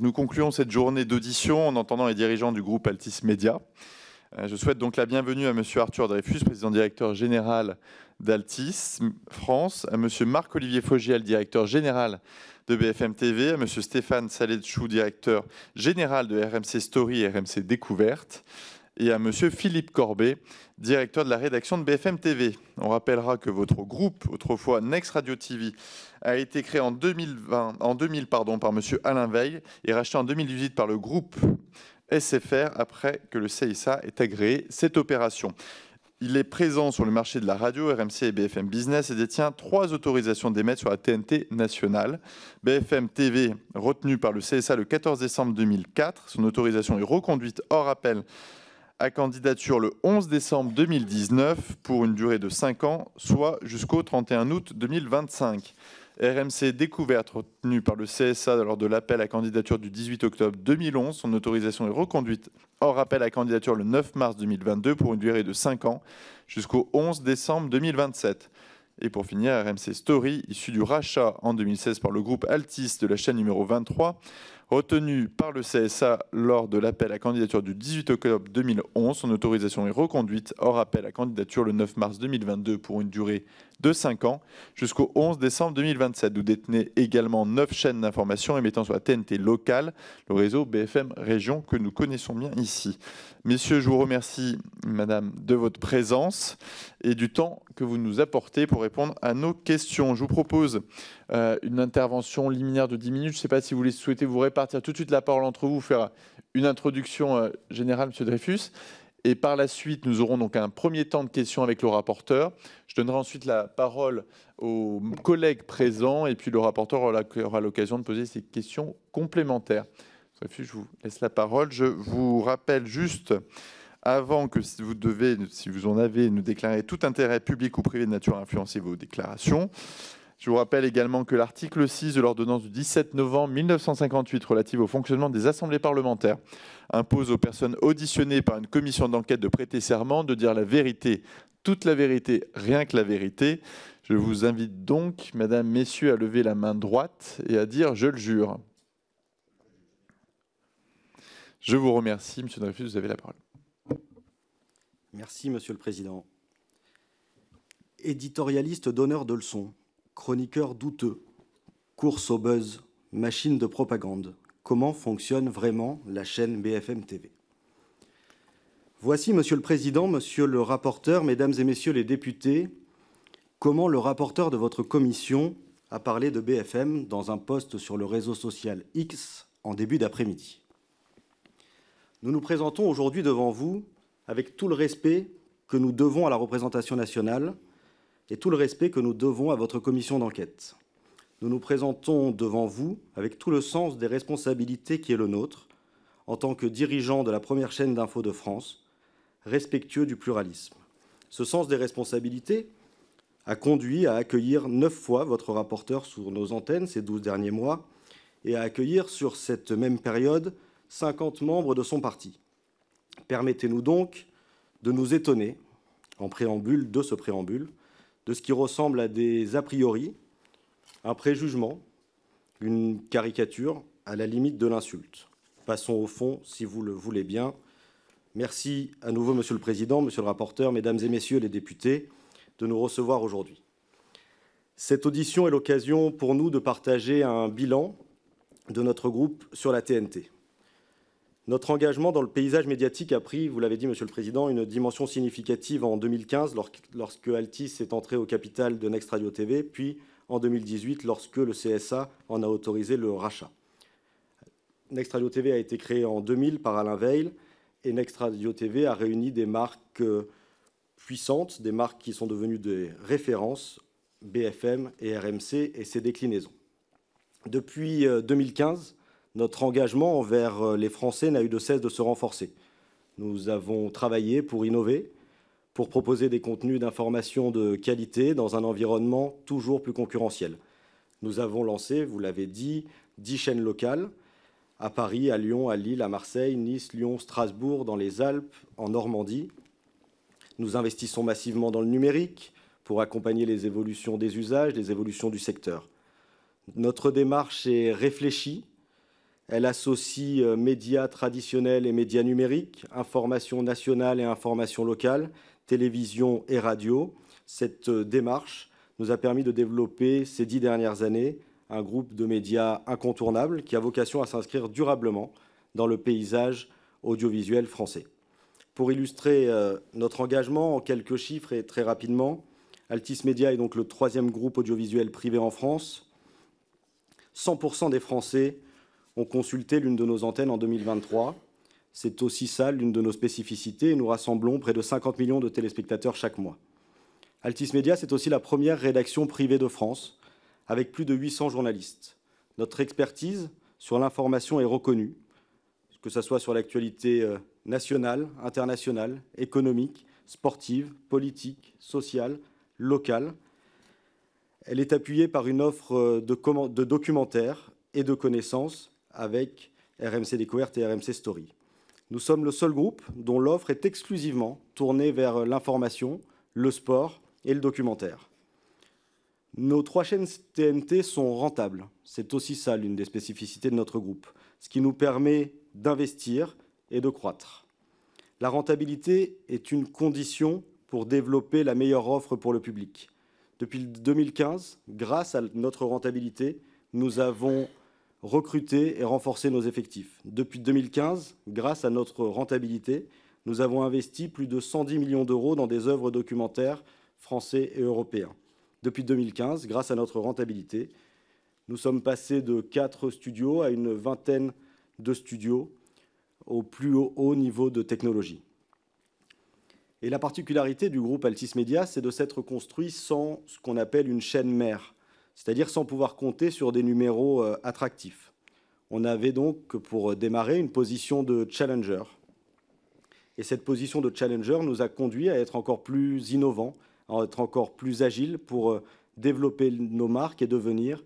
Nous concluons cette journée d'audition en entendant les dirigeants du groupe Altis Média. Euh, je souhaite donc la bienvenue à M. Arthur Dreyfus, président directeur général d'Altis France, à M. Marc-Olivier Fogiel, directeur général de BFM TV, à M. Stéphane Saletchou, directeur général de RMC Story et RMC Découverte, et à M. Philippe Corbet, directeur de la rédaction de BFM TV. On rappellera que votre groupe, autrefois Next Radio TV, a été créé en, 2020, 2000 pardon, par Monsieur Alain Veil et racheté en 2018 par le groupe SFR après que le CSA ait agréé cette opération. Il est présent sur le marché de la radio, RMC et BFM Business et détient trois autorisations d'émettre sur la TNT nationale. BFM TV, retenu par le CSA le 14 décembre 2004, son autorisation est reconduite hors appel à candidature le 11 décembre 2019 pour une durée de 5 ans, soit jusqu'au 31 août 2025. RMC Découverte, retenue par le CSA lors de l'appel à candidature du 18 octobre 2011. Son autorisation est reconduite hors appel à candidature le 9 mars 2022 pour une durée de 5 ans jusqu'au 11 décembre 2027. Et pour finir, RMC Story, issu du rachat en 2016 par le groupe Altis de la chaîne numéro 23, Retenue par le CSA lors de l'appel à candidature du 18 octobre 2011, son autorisation est reconduite hors appel à candidature le 9 mars 2022 pour une durée de 5 ans jusqu'au 11 décembre 2027. Vous détenez également 9 chaînes d'information émettant sur la TNT locale, le réseau BFM Région que nous connaissons bien ici. Messieurs, je vous remercie, Madame, de votre présence et du temps que vous nous apportez pour répondre à nos questions. Je vous propose euh, une intervention liminaire de 10 minutes. Je ne sais pas si vous les souhaitez vous répartir tout de suite la parole entre vous, faire une introduction euh, générale, Monsieur Dreyfus. Et par la suite, nous aurons donc un premier temps de questions avec le rapporteur. Je donnerai ensuite la parole aux collègues présents et puis le rapporteur aura l'occasion de poser ses questions complémentaires. je vous laisse la parole. Je vous rappelle juste, avant que vous devez, si vous en avez, nous déclarer tout intérêt public ou privé de nature à influencer vos déclarations. Je vous rappelle également que l'article 6 de l'ordonnance du 17 novembre 1958 relative au fonctionnement des assemblées parlementaires impose aux personnes auditionnées par une commission d'enquête de prêter serment de dire la vérité, toute la vérité, rien que la vérité. Je vous invite donc, Madame, Messieurs, à lever la main droite et à dire je le jure. Je vous remercie, Monsieur Dreyfus, vous avez la parole. Merci, Monsieur le Président. Éditorialiste d'honneur de leçons, chroniqueurs douteux, course au buzz, machine de propagande. Comment fonctionne vraiment la chaîne BFM TV Voici, Monsieur le Président, Monsieur le rapporteur, Mesdames et Messieurs les députés, comment le rapporteur de votre commission a parlé de BFM dans un poste sur le réseau social X en début d'après-midi. Nous nous présentons aujourd'hui devant vous avec tout le respect que nous devons à la représentation nationale, et tout le respect que nous devons à votre commission d'enquête. Nous nous présentons devant vous avec tout le sens des responsabilités qui est le nôtre, en tant que dirigeant de la première chaîne d'info de France, respectueux du pluralisme. Ce sens des responsabilités a conduit à accueillir neuf fois votre rapporteur sur nos antennes ces douze derniers mois et à accueillir sur cette même période 50 membres de son parti. Permettez-nous donc de nous étonner, en préambule de ce préambule, de ce qui ressemble à des a priori, un préjugement, une caricature, à la limite de l'insulte. Passons au fond, si vous le voulez bien. Merci à nouveau, Monsieur le Président, Monsieur le rapporteur, Mesdames et Messieurs les députés, de nous recevoir aujourd'hui. Cette audition est l'occasion pour nous de partager un bilan de notre groupe sur la TNT. Notre engagement dans le paysage médiatique a pris, vous l'avez dit, Monsieur le Président, une dimension significative en 2015, lorsque Altis est entré au capital de Next Radio TV, puis en 2018, lorsque le CSA en a autorisé le rachat. Next Radio TV a été créé en 2000 par Alain Veil, et Next Radio TV a réuni des marques euh, puissantes, des marques qui sont devenues des références, BFM et RMC, et ses déclinaisons. Depuis 2015, euh, notre engagement envers euh, les Français n'a eu de cesse de se renforcer. Nous avons travaillé pour innover, pour proposer des contenus d'information de qualité dans un environnement toujours plus concurrentiel. Nous avons lancé, vous l'avez dit, dix chaînes locales à Paris, à Lyon, à Lille, à Marseille, Nice, Lyon, Strasbourg, dans les Alpes, en Normandie. Nous investissons massivement dans le numérique pour accompagner les évolutions des usages, les évolutions du secteur. Notre démarche est réfléchie, elle associe euh, médias traditionnels et médias numériques, information nationale et information locale, télévision et radio. Cette euh, démarche nous a permis de développer ces dix dernières années un groupe de médias incontournables qui a vocation à s'inscrire durablement dans le paysage audiovisuel français. Pour illustrer euh, notre engagement en quelques chiffres et très rapidement, Altis Média est donc le troisième groupe audiovisuel privé en France. 100% des Français ont consulté l'une de nos antennes en 2023. C'est aussi ça l'une de nos spécificités et nous rassemblons près de 50 millions de téléspectateurs chaque mois. Altis Media c'est aussi la première rédaction privée de France avec plus de 800 journalistes. Notre expertise sur l'information est reconnue, que ce soit sur l'actualité euh, nationale, internationale, économique, sportive, politique, sociale, locale. Elle est appuyée par une offre euh, de documentaires et de connaissances avec RMC Découverte et RMC Story. Nous sommes le seul groupe dont l'offre est exclusivement tournée vers l'information, le sport et le documentaire. Nos trois chaînes TNT sont rentables. C'est aussi ça l'une des spécificités de notre groupe, ce qui nous permet d'investir et de croître. La rentabilité est une condition pour développer la meilleure offre pour le public. Depuis 2015, grâce à notre rentabilité, nous avons recruter et renforcer nos effectifs. Depuis 2015, grâce à notre rentabilité, nous avons investi plus de 110 millions d'euros dans des œuvres documentaires français et européens. Depuis 2015, grâce à notre rentabilité, nous sommes passés de 4 studios à une vingtaine de studios au plus haut, niveau de technologie. Et la particularité du groupe Altis Media, c'est de s'être construit sans ce qu'on appelle une chaîne mère, c'est-à-dire sans pouvoir compter sur des numéros euh, attractifs. On avait donc pour euh, démarrer une position de challenger. Et cette position de challenger nous a conduit à être encore plus innovants, à être encore plus agiles pour euh, développer nos marques et devenir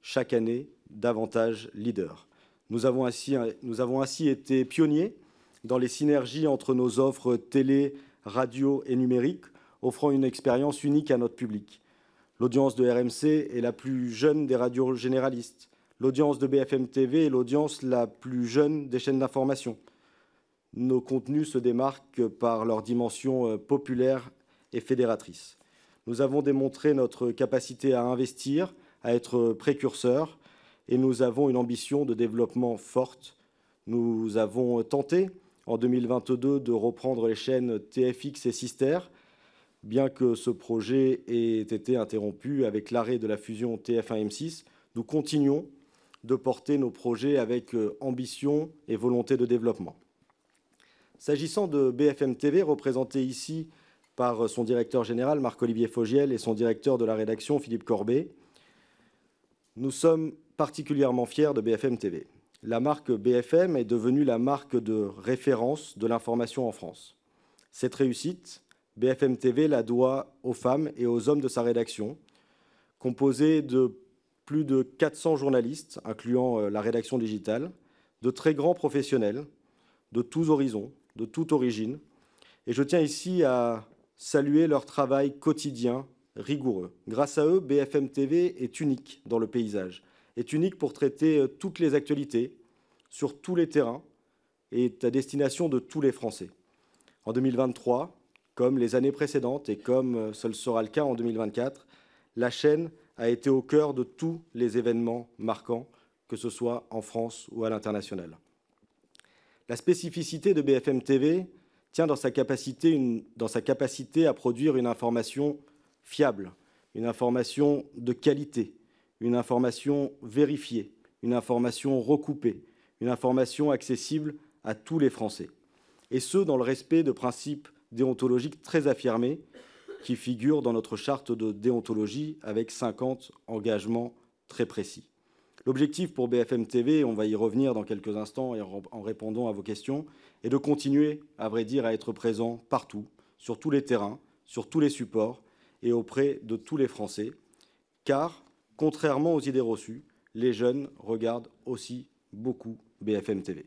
chaque année davantage leader. Nous avons ainsi, nous avons ainsi été pionniers dans les synergies entre nos offres télé, radio et numérique, offrant une expérience unique à notre public. L'audience de RMC est la plus jeune des radios généralistes. L'audience de BFM TV est l'audience la plus jeune des chaînes d'information. Nos contenus se démarquent par leur dimension euh, populaire et fédératrice. Nous avons démontré notre capacité à investir, à être précurseurs, et nous avons une ambition de développement forte. Nous avons tenté en 2022 de reprendre les chaînes TFX et Sister, bien que ce projet ait été interrompu avec l'arrêt de la fusion TF1-M6, nous continuons de porter nos projets avec euh, ambition et volonté de développement. S'agissant de BFM TV, représenté ici par euh, son directeur général Marc-Olivier Fogiel et son directeur de la rédaction Philippe Corbet, nous sommes particulièrement fiers de BFM TV. La marque BFM est devenue la marque de référence de l'information en France. Cette réussite, BFM TV la doit aux femmes et aux hommes de sa rédaction, composée de plus de 400 journalistes, incluant euh, la rédaction digitale, de très grands professionnels, de tous horizons, de toute origine. Et je tiens ici à saluer leur travail quotidien, rigoureux. Grâce à eux, BFM TV est unique dans le paysage, est unique pour traiter euh, toutes les actualités, sur tous les terrains, et est à destination de tous les Français. En 2023, comme les années précédentes et comme euh, ce sera le cas en 2024, la chaîne a été au cœur de tous les événements marquants, que ce soit en France ou à l'international. La spécificité de BFM TV tient dans sa, capacité, dans sa capacité à produire une information fiable, une information de qualité, une information vérifiée, une information recoupée, une information accessible à tous les Français. Et ce, dans le respect de principes déontologique très affirmée qui figure dans notre charte de déontologie avec 50 engagements très précis. L'objectif pour BFM TV, on va y revenir dans quelques instants en répondant à vos questions, est de continuer, à vrai dire, à être présent partout, sur tous les terrains, sur tous les supports et auprès de tous les Français, car, contrairement aux idées reçues, les jeunes regardent aussi beaucoup BFM TV.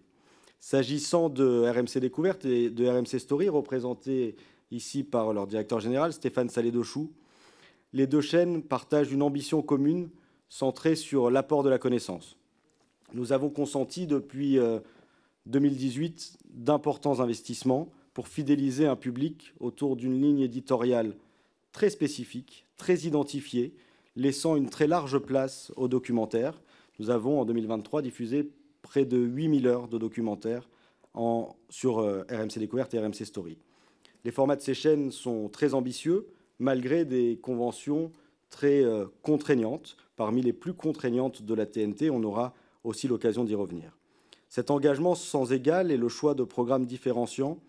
S'agissant de RMC Découverte et de RMC Story, représentés ici par leur directeur général, Stéphane Salé-Dochou, les deux chaînes partagent une ambition commune centrée sur l'apport de la connaissance. Nous avons consenti depuis 2018 euh, d'importants investissements pour fidéliser un public autour d'une ligne éditoriale très spécifique, très identifiée, laissant une très large place aux documentaires. Nous avons en 2023 diffusé près de 8000 heures de documentaires en, sur euh, RMC Découverte et RMC Story. Les formats de ces chaînes sont très ambitieux, malgré des conventions très euh, contraignantes. Parmi les plus contraignantes de la TNT, on aura aussi l'occasion d'y revenir. Cet engagement sans égal et le choix de programmes différenciants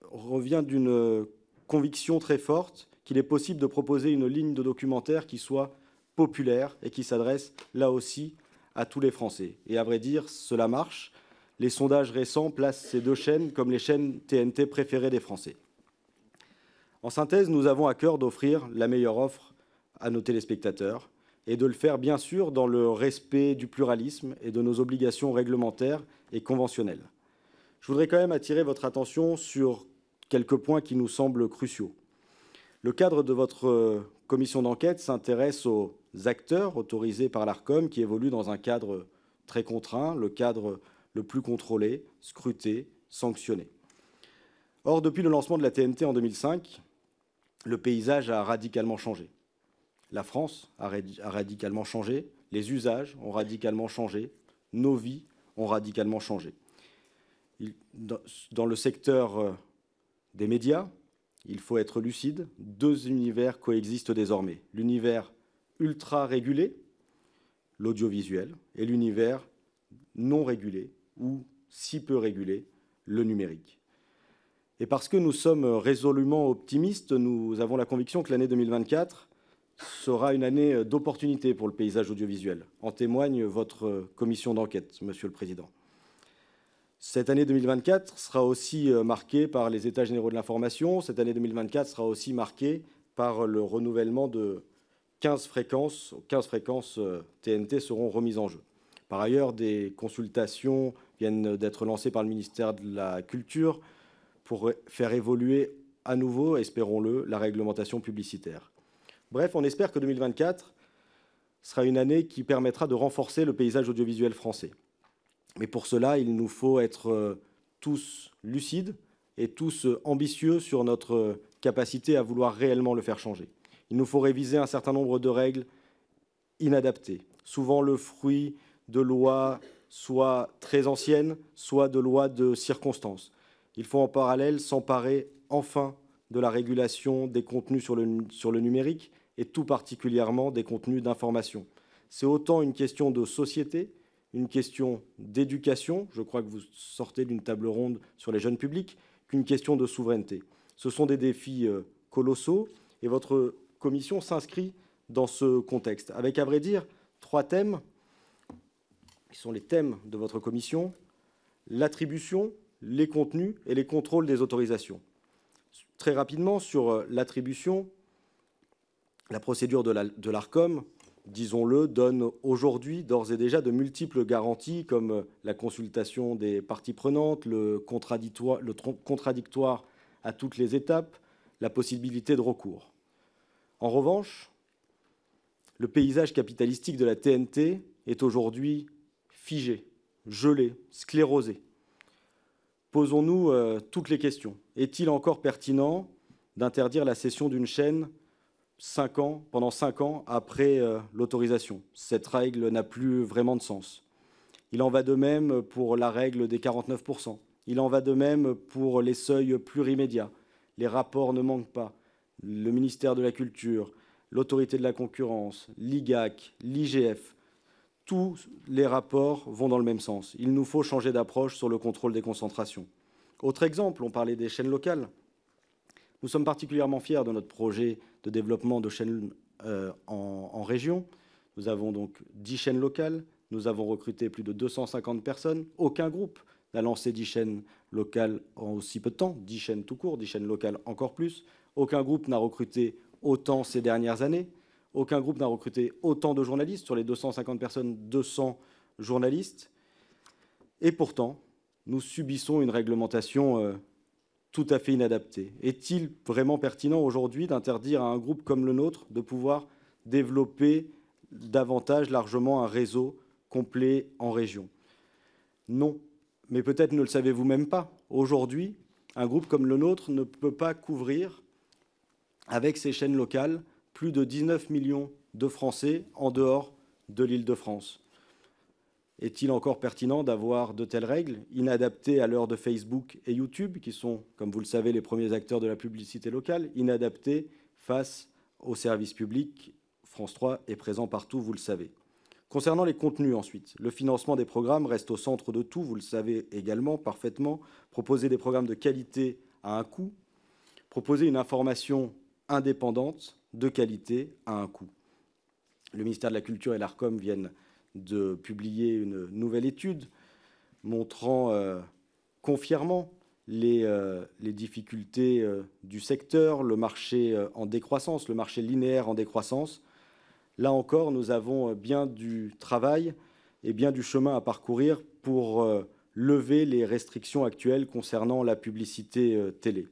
revient d'une conviction très forte qu'il est possible de proposer une ligne de documentaires qui soit populaire et qui s'adresse là aussi à tous les Français. Et à vrai dire, cela marche. Les sondages récents placent ces deux chaînes comme les chaînes TNT préférées des Français. En synthèse, nous avons à cœur d'offrir la meilleure offre à nos téléspectateurs et de le faire bien sûr dans le respect du pluralisme et de nos obligations réglementaires et conventionnelles. Je voudrais quand même attirer votre attention sur quelques points qui nous semblent cruciaux. Le cadre de votre commission d'enquête s'intéresse aux acteurs autorisés par l'ARCOM qui évoluent dans un cadre très contraint, le cadre le plus contrôlé, scruté, sanctionné. Or, depuis le lancement de la TNT en 2005, le paysage a radicalement changé. La France a, radicalement changé, les usages ont radicalement changé, nos vies ont radicalement changé. Dans le secteur euh, des médias, il faut être lucide, deux univers coexistent désormais. L'univers ultra régulé, l'audiovisuel, et l'univers non régulé ou si peu régulé, le numérique. Et parce que nous sommes résolument optimistes, nous avons la conviction que l'année 2024 sera une année d'opportunité pour le paysage audiovisuel. En témoigne votre commission d'enquête, Monsieur le Président. Cette année 2024 sera aussi marquée par les États généraux de l'information. Cette année 2024 sera aussi marquée par le renouvellement de 15 fréquences, 15 fréquences TNT euh, seront remises en jeu. Par ailleurs, des consultations viennent d'être lancées par le ministère de la Culture pour faire évoluer à nouveau, espérons-le, la réglementation publicitaire. Bref, on espère que 2024 sera une année qui permettra de renforcer le paysage audiovisuel français. Mais pour cela, il nous faut être euh, tous lucides et tous euh, ambitieux sur notre capacité à vouloir réellement le faire changer. Il nous faut réviser un certain nombre de règles inadaptées, souvent le fruit de lois soit très anciennes, soit de lois de circonstances. Il faut en parallèle s'emparer enfin de la régulation des contenus sur le, sur le numérique et tout particulièrement des contenus d'information. C'est autant une question de société, une question d'éducation, je crois que vous sortez d'une table ronde sur les jeunes publics, qu'une question de souveraineté. Ce sont des défis euh, colossaux et votre commission s'inscrit dans ce contexte, avec, à vrai dire, trois thèmes qui sont les thèmes de votre commission, l'attribution, les contenus et les contrôles des autorisations. Très rapidement, sur euh, l'attribution, la procédure de l'ARCOM, disons-le, donne aujourd'hui d'ores et déjà de multiples garanties comme euh, la consultation des parties prenantes, le le contradictoire à toutes les étapes, la possibilité de recours. En revanche, le paysage capitalistique de la TNT est aujourd'hui figé, gelé, sclérosé. Posons-nous euh, toutes les questions. Est-il encore pertinent d'interdire la cession d'une chaîne cinq ans, pendant cinq ans après euh, l'autorisation Cette règle n'a plus vraiment de sens. Il en va de même pour la règle des 49%. Il en va de même pour les seuils plurimédias. Les rapports ne manquent pas le ministère de la Culture, l'autorité de la concurrence, l'IGAC, l'IGF, tous les rapports vont dans le même sens. Il nous faut changer d'approche sur le contrôle des concentrations. Autre exemple, on parlait des chaînes locales. Nous sommes particulièrement fiers de notre projet de développement de chaînes euh, en, en, région. Nous avons donc 10 chaînes locales. Nous avons recruté plus de 250 personnes. Aucun groupe n'a lancé 10 chaînes locales en aussi peu de temps, 10 chaînes tout court, 10 chaînes locales encore plus. Aucun groupe n'a recruté autant ces dernières années. Aucun groupe n'a recruté autant de journalistes. Sur les 250 personnes, 200 journalistes. Et pourtant, nous subissons une réglementation euh, tout à fait inadaptée. Est-il vraiment pertinent aujourd'hui d'interdire à un groupe comme le nôtre de pouvoir développer davantage largement un réseau complet en région Non. Mais peut-être ne le savez-vous même pas. Aujourd'hui, un groupe comme le nôtre ne peut pas couvrir avec ces chaînes locales, plus de 19 millions de Français en dehors de l'Île-de-France. Est-il encore pertinent d'avoir de telles règles inadaptées à l'heure de Facebook et YouTube, qui sont, comme vous le savez, les premiers acteurs de la publicité locale, inadaptées face aux services publics France 3 est présent partout, vous le savez. Concernant les contenus ensuite, le financement des programmes reste au centre de tout, vous le savez également parfaitement. Proposer des programmes de qualité à un coût, proposer une information indépendante, de qualité, à un coût. Le ministère de la Culture et l'ARCOM viennent de publier une nouvelle étude montrant, confièrement euh, confirmant les, euh, difficultés euh, du secteur, le marché en décroissance, le marché linéaire en décroissance. Là encore, nous avons bien du travail et bien du chemin à parcourir pour lever les restrictions actuelles concernant la publicité télé.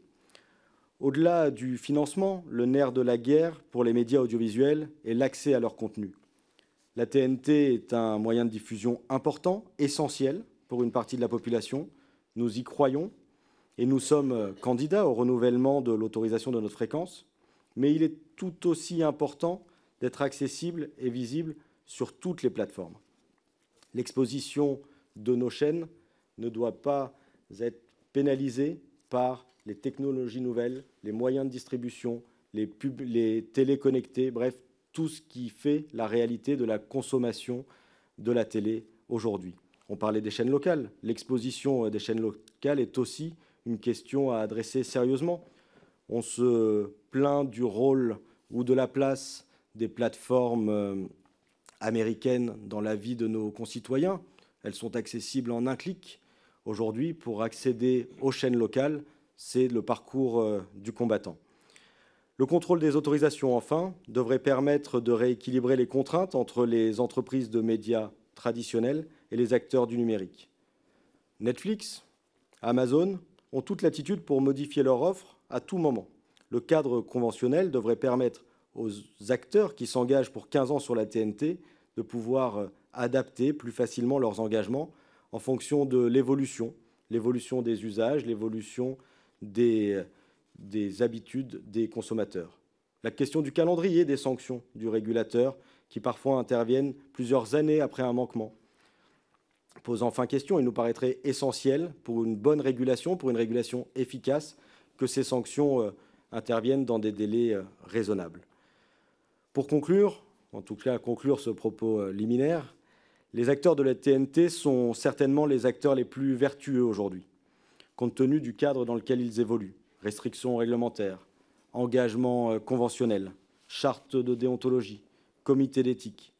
Au-delà du financement, le nerf de la guerre pour les médias audiovisuels est l'accès à leur contenu. La TNT est un moyen de diffusion important, essentiel pour une partie de la population. Nous y croyons et nous sommes candidats au renouvellement de l'autorisation de notre fréquence. Mais il est tout aussi important d'être accessible et visible sur toutes les plateformes. L'exposition de nos chaînes ne doit pas être pénalisée par les technologies nouvelles, les moyens de distribution, les, les téléconnectés, bref, tout ce qui fait la réalité de la consommation de la télé aujourd'hui. On parlait des chaînes locales. L'exposition euh, des chaînes locales est aussi une question à adresser sérieusement. On se plaint du rôle ou de la place des plateformes euh, américaines dans la vie de nos concitoyens. Elles sont accessibles en un clic. Aujourd'hui, pour accéder aux chaînes locales, c'est le parcours euh, du combattant. Le contrôle des autorisations, enfin, devrait permettre de rééquilibrer les contraintes entre les entreprises de médias traditionnels et les acteurs du numérique. Netflix, Amazon ont toute l'attitude pour modifier leur offre à tout moment. Le cadre conventionnel devrait permettre aux acteurs qui s'engagent pour 15 ans sur la TNT de pouvoir euh, adapter plus facilement leurs engagements en fonction de l'évolution, l'évolution des usages, l'évolution des, habitudes des consommateurs. La question du calendrier des sanctions du régulateur, qui parfois interviennent plusieurs années après un manquement. Pose enfin question, il nous paraîtrait essentiel pour une bonne régulation, pour une régulation efficace, que ces sanctions euh, interviennent dans des délais euh, raisonnables. Pour conclure, en tout cas conclure ce propos euh, liminaire, les acteurs de la TNT sont certainement les acteurs les plus vertueux aujourd'hui compte tenu du cadre dans lequel ils évoluent. Restrictions réglementaires, engagements euh, conventionnels, charte de déontologie, comité d'éthique.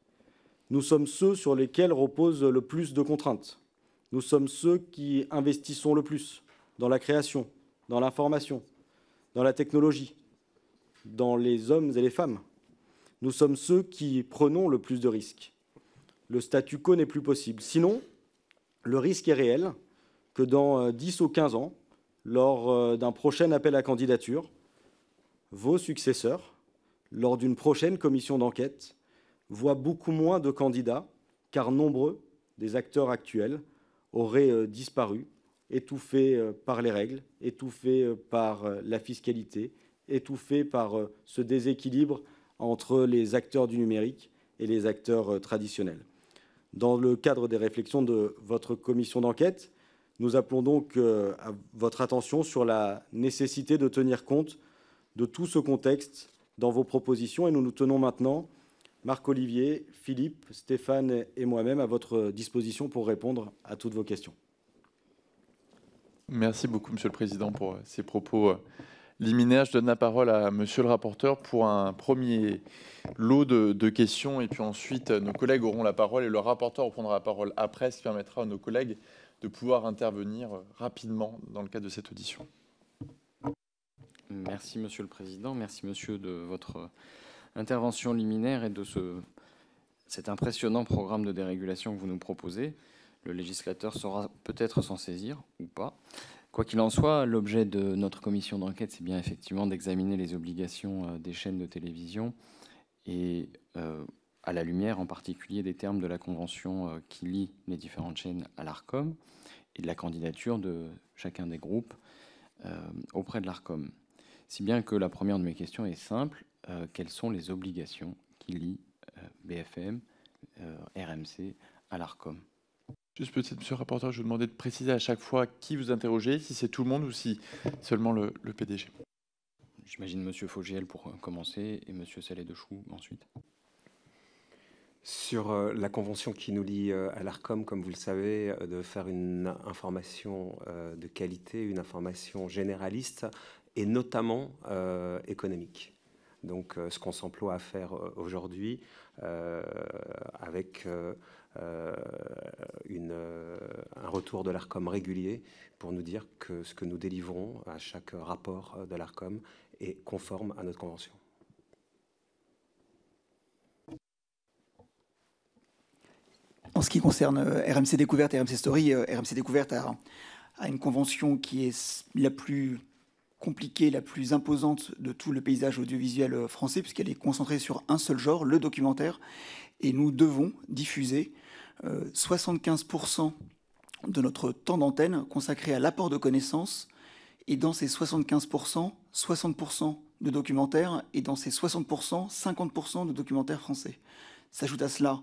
Nous sommes ceux sur lesquels repose le plus de contraintes. Nous sommes ceux qui investissons le plus dans la création, dans l'information, dans la technologie, dans les hommes et les femmes. Nous sommes ceux qui prenons le plus de risques. Le statu quo n'est plus possible. Sinon, le risque est réel que dans 10 euh, ou 15 ans, lors euh, d'un prochain appel à candidature, vos successeurs, lors d'une prochaine commission d'enquête, voient beaucoup moins de candidats, car nombreux des acteurs actuels auraient euh, disparu, étouffés par les règles, étouffés par la fiscalité, étouffés par ce déséquilibre entre les acteurs du numérique et les acteurs traditionnels. Dans le cadre des réflexions de votre commission d'enquête, nous appelons donc euh, à votre attention sur la nécessité de tenir compte de tout ce contexte dans vos propositions et nous nous tenons maintenant, Marc-Olivier, Philippe, Stéphane et moi-même, à votre disposition pour répondre à toutes vos questions. Merci beaucoup, Monsieur le Président, pour ces propos euh, liminaires. Je donne la parole à Monsieur le rapporteur pour un premier lot de, de, questions et puis ensuite nos collègues auront la parole et le rapporteur prendra la parole après, ce qui permettra à nos collègues de pouvoir intervenir rapidement dans le cadre de cette audition. Merci, Monsieur le Président. Merci, Monsieur, de votre euh, intervention liminaire et de ce, cet impressionnant programme de dérégulation que vous nous proposez. Le législateur saura peut-être s'en saisir ou pas. Quoi qu'il en soit, l'objet de notre commission d'enquête, c'est bien effectivement d'examiner les obligations euh, des chaînes de télévision et euh, à la lumière en particulier des termes de la convention euh, qui lie les différentes chaînes à l'ARCOM et de la candidature de chacun des groupes euh, auprès de l'ARCOM. Si bien que la première de mes questions est simple, euh, quelles sont les obligations qui lient BFM, RMC à l'ARCOM Juste peut monsieur le rapporteur, je vous demandais de préciser à chaque fois qui vous interrogez, si c'est tout le monde ou si seulement le, PDG. J'imagine monsieur Fogiel pour commencer et monsieur Salé de Chou ensuite sur euh, la convention qui nous lie euh, à l'ARCOM, comme vous le savez, euh, de faire une information de qualité, une information généraliste et notamment économique. Donc ce qu'on s'emploie à faire aujourd'hui avec un retour de l'ARCOM régulier pour nous dire que ce que nous délivrons à chaque rapport de l'ARCOM est conforme à notre convention. En ce qui concerne euh, RMC Découverte et RMC Story, euh, RMC Découverte a, une convention qui est la plus compliquée, la plus imposante de tout le paysage audiovisuel euh, français, puisqu'elle est concentrée sur un seul genre, le documentaire. Et nous devons diffuser 75% de notre temps d'antenne consacré à l'apport de connaissances. Et dans ces 75%, 60% de documentaires. Et dans ces 60%, 50% de documentaires français. S'ajoute à cela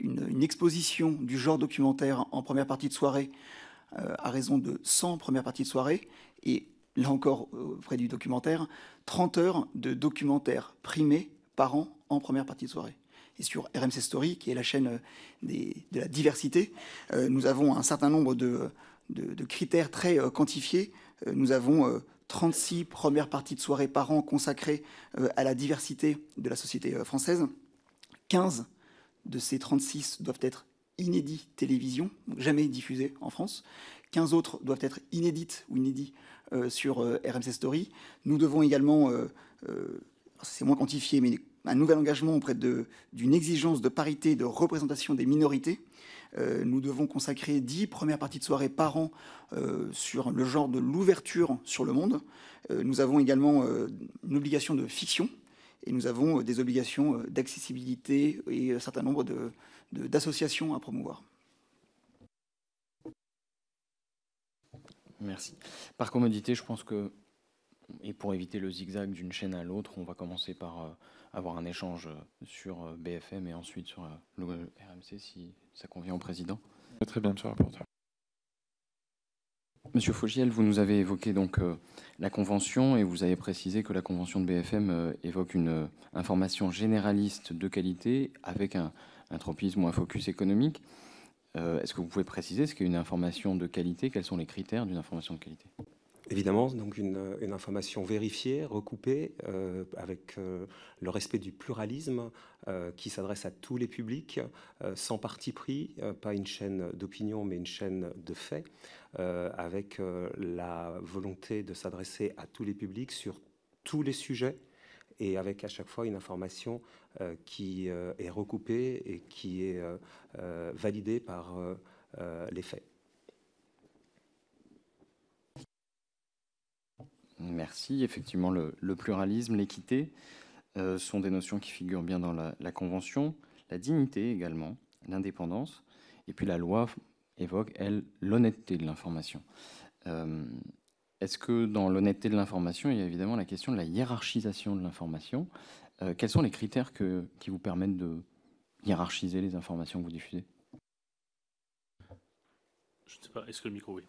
une, exposition du genre documentaire en première partie de soirée, euh, à raison de 100 premières parties de soirée, et là encore auprès du documentaire, 30 heures de documentaires primés par an en première partie de soirée. Et sur RMC Story, qui est la chaîne euh, des, de la diversité, euh, nous avons un certain nombre de, de, critères très quantifiés. nous avons 36 premières parties de soirée par an consacrées à la diversité de la société française, 15 de ces 36 doivent être inédits télévision, jamais diffusés en France. 15 autres doivent être inédites ou inédits euh, sur euh, RMC Story. Nous devons également, euh, c'est moins quantifié, mais un nouvel engagement auprès d'une exigence de parité de représentation des minorités. nous devons consacrer 10 premières parties de soirée par an sur le genre de l'ouverture sur le monde. nous avons également une obligation de fiction et nous avons euh, des obligations euh, d'accessibilité et un euh, certain nombre d'associations à promouvoir. Merci. Par commodité, je pense que, et pour éviter le zigzag d'une chaîne à l'autre, on va commencer par avoir un échange sur BFM et ensuite sur le RMC, si ça convient au président. Très bien, monsieur le rapporteur. Monsieur Fogiel, vous nous avez évoqué donc euh, la convention et vous avez précisé que la convention de BFM euh, évoque une euh, information généraliste de qualité avec un, un tropisme ou un focus économique. Est-ce que vous pouvez préciser ce qu'est une information de qualité Quels sont les critères d'une information de qualité Évidemment, donc une, information vérifiée, recoupée, euh, avec euh, le respect du pluralisme euh, qui s'adresse à tous les publics, sans parti pris, pas une chaîne d'opinion, mais une chaîne de faits, avec la volonté de s'adresser à tous les publics sur tous les sujets et avec à chaque fois une information qui est recoupée et qui est validée par les faits. Merci. Effectivement, le, pluralisme, l'équité euh, sont des notions qui figurent bien dans la, Convention, la dignité également, l'indépendance, et puis la loi évoque, elle, l'honnêteté de l'information. Euh, est-ce que dans l'honnêteté de l'information, il y a évidemment la question de la hiérarchisation de l'information euh, Quels sont les critères qui vous permettent de hiérarchiser les informations que vous diffusez je ne sais pas, est-ce que le micro, oui.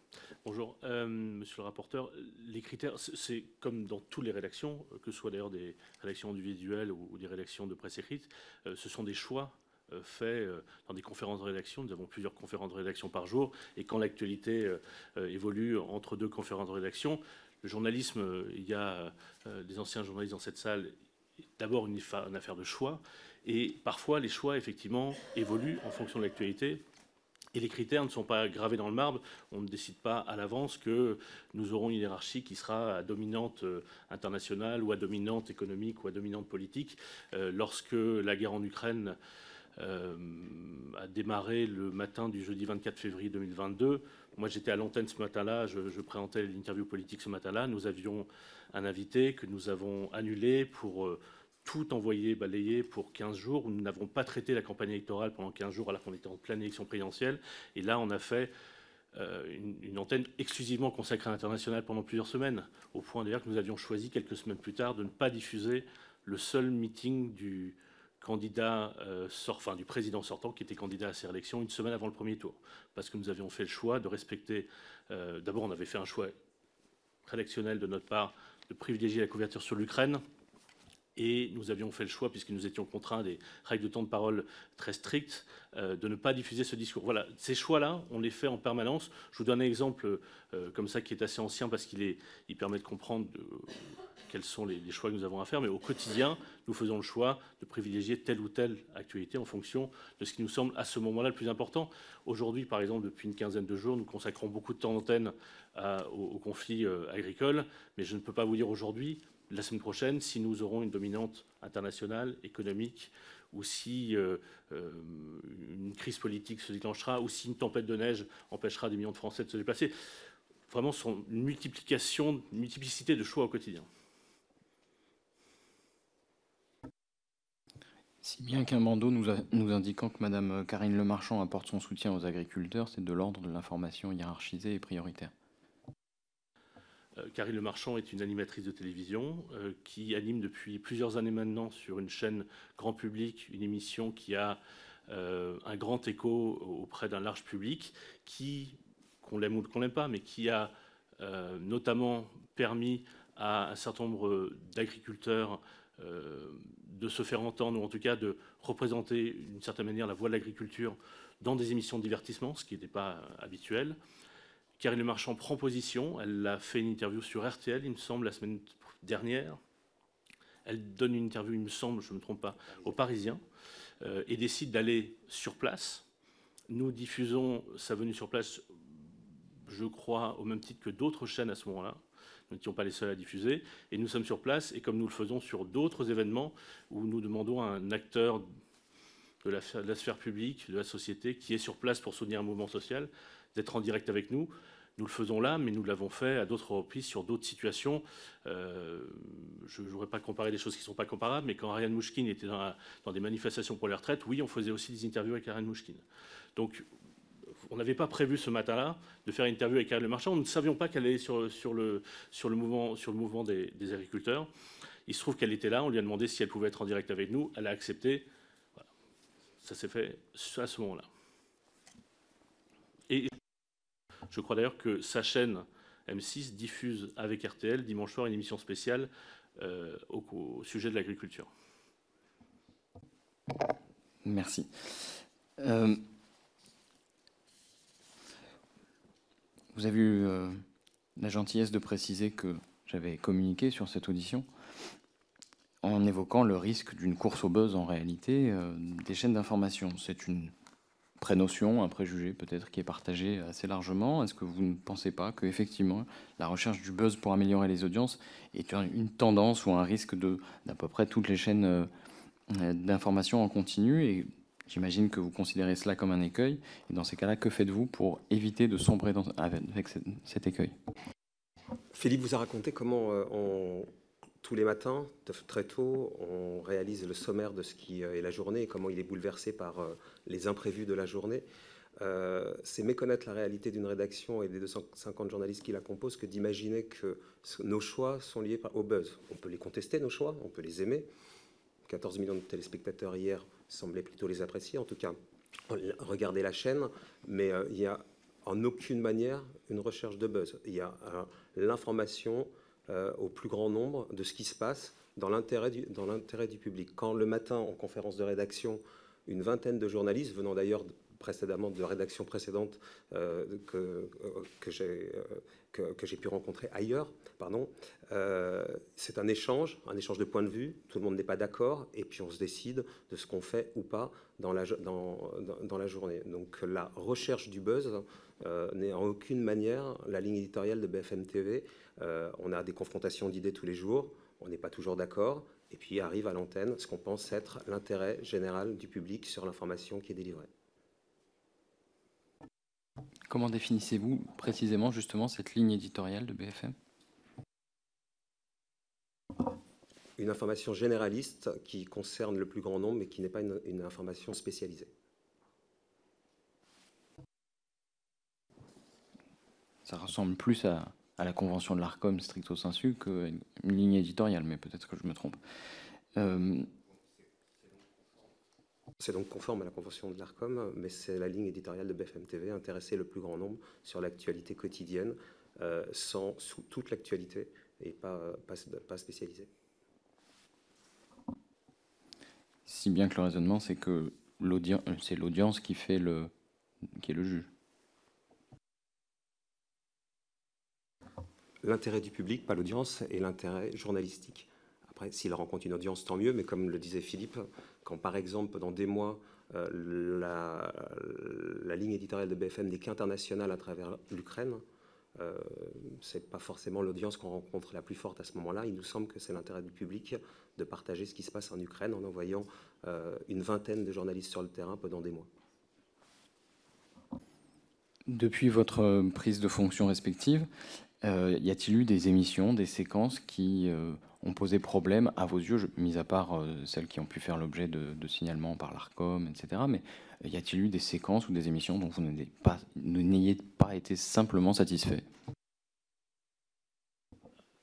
Bonjour, euh, monsieur le rapporteur. Les critères, c'est comme dans toutes les rédactions, euh, que ce soit d'ailleurs des rédactions individuelles ou, des rédactions de presse écrite, euh, ce sont des choix faits dans des conférences de rédaction. Nous avons plusieurs conférences de rédaction par jour. Et quand l'actualité évolue entre deux conférences de rédaction, le journalisme, il y a des anciens journalistes dans cette salle, d'abord une affaire de choix. Et parfois, les choix, effectivement, évoluent en fonction de l'actualité. Et les critères ne sont pas gravés dans le marbre. On ne décide pas à l'avance que nous aurons une hiérarchie qui sera à dominante euh, internationale ou à dominante économique ou à dominante politique. Euh, lorsque la guerre en Ukraine euh, a démarré le matin du jeudi 24 février 2022, moi j'étais à l'antenne ce matin-là, je, présentais l'interview politique ce matin-là. Nous avions un invité que nous avons annulé pour tout envoyé, balayé pour 15 jours. Nous n'avons pas traité la campagne électorale pendant 15 jours alors qu'on était en pleine élection présidentielle. Et là, on a fait euh, une, antenne exclusivement consacrée à l'international pendant plusieurs semaines, au point d'ailleurs que nous avions choisi quelques semaines plus tard de ne pas diffuser le seul meeting du candidat euh, sortant, du président sortant qui était candidat à ces élections une semaine avant le premier tour, parce que nous avions fait le choix de respecter. Euh, d'abord, on avait fait un choix rédactionnel de notre part de privilégier la couverture sur l'Ukraine et nous avions fait le choix, puisque nous étions contraints des règles de temps de parole très strictes, euh, de ne pas diffuser ce discours. Voilà, ces choix-là, on les fait en permanence. Je vous donne un exemple euh, comme ça qui est assez ancien parce qu'il permet de comprendre euh, quels sont les, choix que nous avons à faire. Mais au quotidien, nous faisons le choix de privilégier telle ou telle actualité en fonction de ce qui nous semble à ce moment-là le plus important. Aujourd'hui, par exemple, depuis une quinzaine de jours, nous consacrons beaucoup de temps d'antenne au conflit agricole. Mais je ne peux pas vous dire aujourd'hui la semaine prochaine si nous aurons une dominante internationale, économique, ou si euh, euh, une crise politique se déclenchera, ou si une tempête de neige empêchera des millions de Français de se déplacer. Vraiment, sont une multiplication, une multiplicité de choix au quotidien. Si bien qu'un bandeau nous, nous, indiquant que Madame Karine Lemarchand apporte son soutien aux agriculteurs, c'est de l'ordre de l'information hiérarchisée et prioritaire. Carine euh, Le Marchand est une animatrice de télévision euh, qui anime depuis plusieurs années maintenant sur une chaîne grand public une émission qui a euh, un grand écho auprès d'un large public qu'on l'aime ou qu'on l'aime pas, mais qui a notamment permis à un certain nombre d'agriculteurs de se faire entendre, ou en tout cas de représenter d'une certaine manière la voix de l'agriculture dans des émissions de divertissement, ce qui n'était pas habituel. Karine Le Marchand prend position. Elle a fait une interview sur RTL, il me semble, la semaine dernière. Elle donne une interview, il me semble, je ne me trompe pas, aux Parisiens, euh, et décide d'aller sur place. Nous diffusons sa venue sur place, je crois, au même titre que d'autres chaînes à ce moment-là. Nous n'étions pas les seuls à diffuser. Et nous sommes sur place, et comme nous le faisons sur d'autres événements, où nous demandons à un acteur de la, sphère publique, de la société, qui est sur place pour soutenir un mouvement social, d'être en direct avec nous. Nous le faisons là, mais nous l'avons fait à d'autres reprises sur d'autres situations. Euh, je ne voudrais pas comparer des choses qui ne sont pas comparables, mais quand Ariane Mouchkine était dans, des manifestations pour les retraites, oui, on faisait aussi des interviews avec Ariane Mouchkine. Donc, on n'avait pas prévu ce matin-là de faire une interview avec Ariane Le Marchand. Nous ne savions pas qu'elle allait sur, le, mouvement, des, agriculteurs. Il se trouve qu'elle était là. On lui a demandé si elle pouvait être en direct avec nous. Elle a accepté. Ça s'est fait à ce moment-là. Et je crois d'ailleurs que sa chaîne M6 diffuse avec RTL dimanche soir une émission spéciale euh, au, sujet de l'agriculture. Merci. Euh, vous avez eu euh, la gentillesse de préciser que j'avais communiqué sur cette audition en évoquant le risque d'une course au buzz en réalité des chaînes d'information. C'est une notion, un préjugé peut-être qui est partagé assez largement. Est-ce que vous ne pensez pas que effectivement la recherche du buzz pour améliorer les audiences est une tendance ou un risque de d'à peu près toutes les chaînes euh, d'information en continu et J'imagine que vous considérez cela comme un écueil. Et dans ces cas-là, que faites-vous pour éviter de sombrer dans, avec cet, écueil Philippe vous a raconté comment euh, on, tous les matins, très tôt, on réalise le sommaire de ce qui euh, est la journée et comment il est bouleversé par euh, les imprévus de la journée. Euh, c'est méconnaître la réalité d'une rédaction et des 250 journalistes qui la composent que d'imaginer que nos choix sont liés au buzz. On peut les contester, nos choix, on peut les aimer. 14 millions de téléspectateurs hier semblaient plutôt les apprécier, en tout cas, regarder la chaîne, mais il n'y a en aucune manière une recherche de buzz. Il y a l'information, euh, au plus grand nombre de ce qui se passe dans l'intérêt du, du, public. Quand le matin, en conférence de rédaction, une vingtaine de journalistes, venant d'ailleurs précédemment de rédactions précédentes euh, euh, que, que j'ai que, pu rencontrer ailleurs, pardon, c'est un échange, un échange de points de vue, tout le monde n'est pas d'accord, et puis on se décide de ce qu'on fait ou pas dans la, dans, dans la journée. Donc la recherche du buzz n'est euh, en aucune manière la ligne éditoriale de BFM TV. Euh, on a des confrontations d'idées tous les jours, on n'est pas toujours d'accord, et puis arrive à l'antenne ce qu'on pense être l'intérêt général du public sur l'information qui est délivrée. Comment définissez-vous précisément justement cette ligne éditoriale de BFM Une information généraliste qui concerne le plus grand nombre mais qui n'est pas une information spécialisée. ça ressemble plus à, la convention de l'ARCOM stricto sensu qu'une ligne éditoriale, mais peut-être que je me trompe. Euh, c'est donc conforme à la convention de l'ARCOM, mais c'est la ligne éditoriale de BFM TV, intéressée le plus grand nombre sur l'actualité quotidienne, euh, sans sous toute l'actualité et pas, pas, spécialisée. Si bien que le raisonnement, c'est que l'audience, euh, c'est l'audience qui fait le, qui est le juge. l'intérêt du public, pas l'audience, et l'intérêt journalistique. Après, s'il rencontre une audience, tant mieux, mais comme le disait Philippe, quand par exemple, pendant des mois, euh, la, ligne éditoriale de BFM n'est qu'internationale à travers l'Ukraine, euh, ce n'est pas forcément l'audience qu'on rencontre la plus forte à ce moment-là. Il nous semble que c'est l'intérêt du public de partager ce qui se passe en Ukraine en envoyant euh, une vingtaine de journalistes sur le terrain pendant des mois. Depuis votre prise de fonction respective, euh, y a-t-il eu des émissions, des séquences qui euh, ont posé problème à vos yeux, mis à part euh, celles qui ont pu faire l'objet de, signalements par l'ARCOM, etc. Mais y a-t-il eu des séquences ou des émissions dont vous n'ayez pas, pas, été simplement satisfait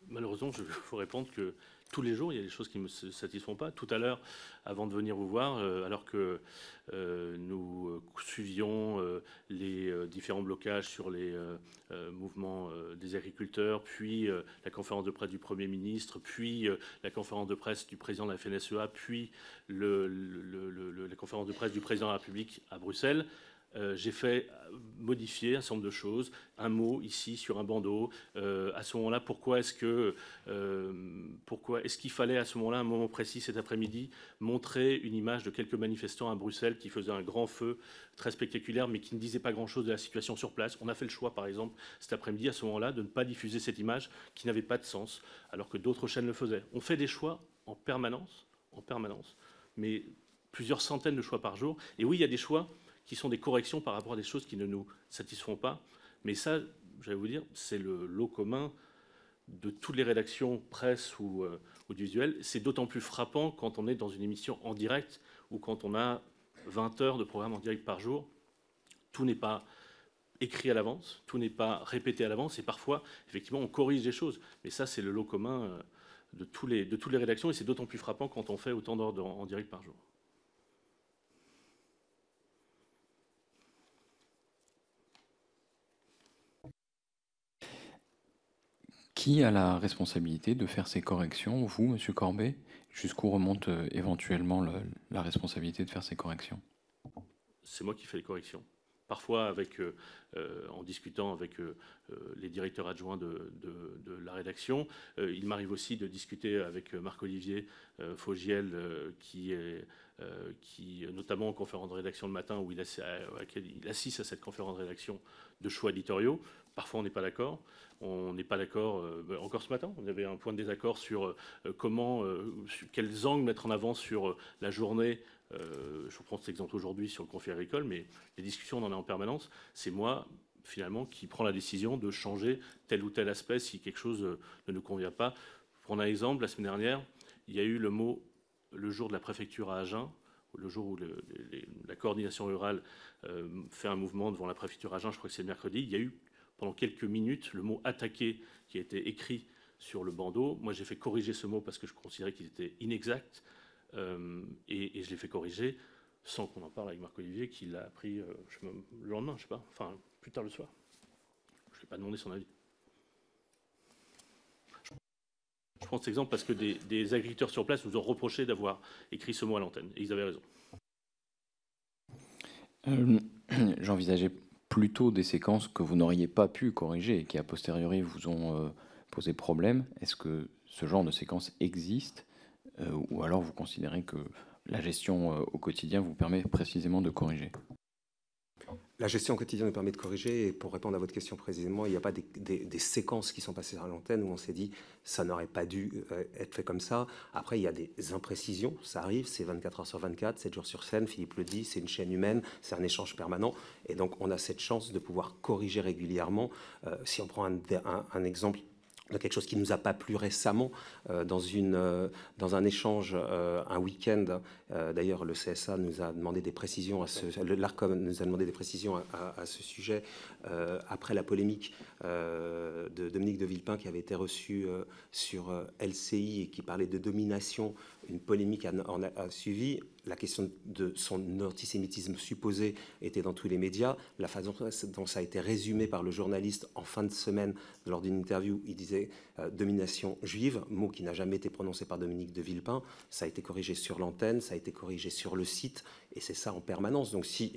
Malheureusement, je faut répondre que tous les jours, il y a des choses qui ne me satisfont pas. Tout à l'heure, avant de venir vous voir, euh, alors que euh, nous euh, suivions les différents blocages sur les mouvements des agriculteurs, puis la conférence de presse du Premier ministre, puis la conférence de presse du président de la FNSEA, puis la conférence de presse du président de la République à Bruxelles, euh, j'ai fait euh, modifier un certain nombre de choses, un mot ici sur un bandeau. Euh, à ce moment-là, pourquoi est-ce que, pourquoi est-ce qu'il fallait à ce moment-là, un moment précis cet après-midi, montrer une image de quelques manifestants à Bruxelles qui faisaient un grand feu très spectaculaire, mais qui ne disaient pas grand-chose de la situation sur place. On a fait le choix, par exemple, cet après-midi, à ce moment-là, de ne pas diffuser cette image qui n'avait pas de sens, alors que d'autres chaînes le faisaient. On fait des choix en permanence, en permanence, mais plusieurs centaines de choix par jour. Et oui, il y a des choix qui sont des corrections par rapport à des choses qui ne nous satisfont pas. Mais ça, j'allais vous dire, c'est le lot commun de toutes les rédactions presse ou du euh, audiovisuelles. C'est d'autant plus frappant quand on est dans une émission en direct ou quand on a 20 heures de programme en direct par jour. Tout n'est pas écrit à l'avance, tout n'est pas répété à l'avance, et parfois, effectivement, on corrige des choses. Mais ça, c'est le lot commun euh, de, tous les, de toutes les rédactions, et c'est d'autant plus frappant quand on fait autant d'heures en direct par jour. Qui a la responsabilité de faire ces corrections Vous, Monsieur Corbet Jusqu'où remonte euh, éventuellement la responsabilité de faire ces corrections c'est moi qui fais les corrections. Parfois, euh, euh, en discutant avec les directeurs adjoints de, la rédaction, il m'arrive aussi de discuter avec Marc-Olivier Faugiel qui est notamment en conférence de rédaction le matin, où il, il assiste à cette conférence de rédaction de choix éditoriaux, Parfois, on n'est pas d'accord. On n'est pas d'accord, euh, ben, encore ce matin, on avait un point de désaccord sur euh, comment, euh, quels angles mettre en avant sur la journée. je prends cet exemple aujourd'hui sur le conflit agricole, mais les discussions, on en a en permanence. C'est moi, finalement, qui prend la décision de changer tel ou tel aspect si quelque chose ne nous convient pas. Pour un exemple, la semaine dernière, il y a eu le mot, le jour de la préfecture à Agen, le jour où la coordination rurale fait un mouvement devant la préfecture à Agen, je crois que c'est le mercredi, il y a eu pendant quelques minutes le mot attaqué qui a été écrit sur le bandeau. Moi, j'ai fait corriger ce mot parce que je considérais qu'il était inexact euh, et, je l'ai fait corriger sans qu'on en parle avec Marc-Olivier qui l'a appris euh, le lendemain, je sais pas, enfin plus tard le soir. Je ne lui ai pas demandé son avis. Je prends cet exemple parce que des, agriculteurs sur place nous ont reproché d'avoir écrit ce mot à l'antenne et ils avaient raison. Euh, j'envisageais plutôt des séquences que vous n'auriez pas pu corriger et qui a posteriori vous ont euh, posé problème. Est-ce que ce genre de séquences existe euh, ou alors vous considérez que la gestion euh, au quotidien vous permet précisément de corriger la gestion quotidienne nous permet de corriger. Et pour répondre à votre question précisément, il n'y a pas des, séquences qui sont passées à l'antenne où on s'est dit ça n'aurait pas dû euh, être fait comme ça. Après, il y a des imprécisions, ça arrive, c'est 24 heures sur 24, 7 jours sur scène, Philippe le dit, c'est une chaîne humaine, c'est un échange permanent. Et donc, on a cette chance de pouvoir corriger régulièrement. Euh, si on prend un exemple quelque chose qui ne nous a pas plu récemment euh, dans, une, euh, dans un échange, euh, un week-end. D'ailleurs, le CSA nous a demandé des précisions à l'ARCOM nous a demandé des précisions à ce sujet après la polémique euh, de Dominique de Villepin qui avait été reçu euh, sur euh, LCI et qui parlait de domination. Une polémique a, suivi. La question de son antisémitisme supposé était dans tous les médias. La façon dont ça a été résumé par le journaliste en fin de semaine lors d'une interview, il disait domination juive, mot qui n'a jamais été prononcé par Dominique de Villepin. Ça a été corrigé sur l'antenne, ça a été corrigé sur le site, et c'est ça en permanence. Donc si,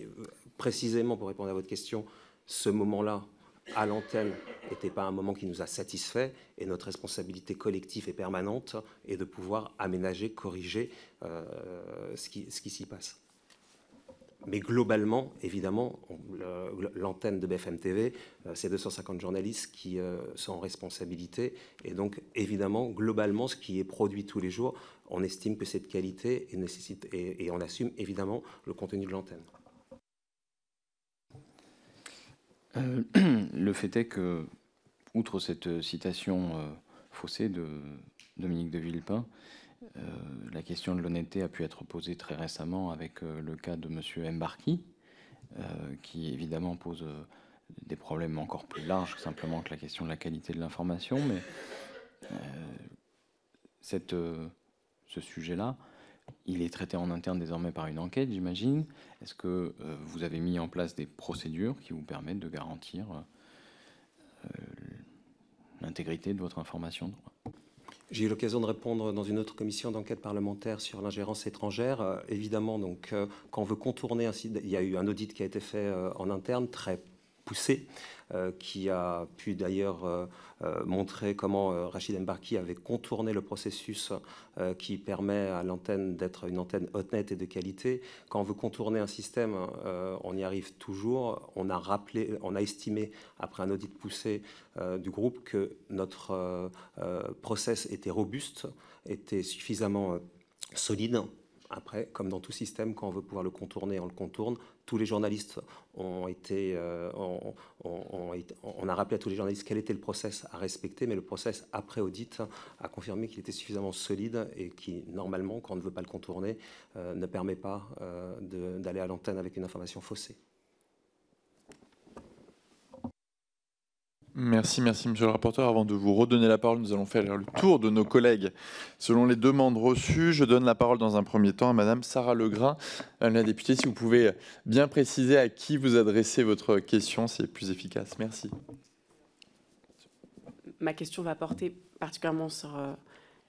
précisément pour répondre à votre question, ce moment-là à l'antenne n'était pas un moment qui nous a satisfait et notre responsabilité collective et permanente est de pouvoir aménager, corriger euh, ce qui, s'y passe. Mais globalement, évidemment, l'antenne de BFM TV, euh, c'est 250 journalistes qui euh, sont en responsabilité. Et donc, évidemment, globalement, ce qui est produit tous les jours, on estime que cette qualité nécessite, et on assume évidemment le contenu de l'antenne. Euh, le fait est que, outre cette euh, citation euh, faussée de Dominique de Villepin, la question de l'honnêteté a pu être posée très récemment avec le cas de M. Mbarki, qui évidemment pose des problèmes encore plus larges simplement que la question de la qualité de l'information, mais ce sujet-là il est traité en interne désormais par une enquête, j'imagine. Est-ce que euh, vous avez mis en place des procédures qui vous permettent de garantir euh, l'intégrité de votre information j'ai eu l'occasion de répondre dans une autre commission d'enquête parlementaire sur l'ingérence étrangère. Euh, évidemment, donc, quand on veut contourner un site, il y a eu un audit qui a été fait en interne, très poussée, euh, qui a pu d'ailleurs euh, euh, montrer comment Rachid Mbarki avait contourné le processus qui permet à l'antenne d'être une antenne net et de qualité. Quand on veut contourner un système, on y arrive toujours. On a rappelé, on a estimé après un audit poussé du groupe que notre process était robuste, était suffisamment solide après, comme dans tout système, quand on veut pouvoir le contourner, on le contourne. Tous les journalistes euh, ont été, on, a rappelé à tous les journalistes quel était le process à respecter, mais le process après audit a confirmé qu'il était suffisamment solide et qui, normalement, quand on ne veut pas le contourner, euh, ne permet pas euh, d'aller à l'antenne avec une information faussée. Merci, merci Monsieur le rapporteur. Avant de vous redonner la parole, nous allons faire le tour de nos collègues. Selon les demandes reçues, je donne la parole dans un premier temps à Madame Sarah Legrain, euh, la députée. Si vous pouvez bien préciser à qui vous adressez votre question, c'est plus efficace. Merci. Ma question va porter particulièrement sur euh,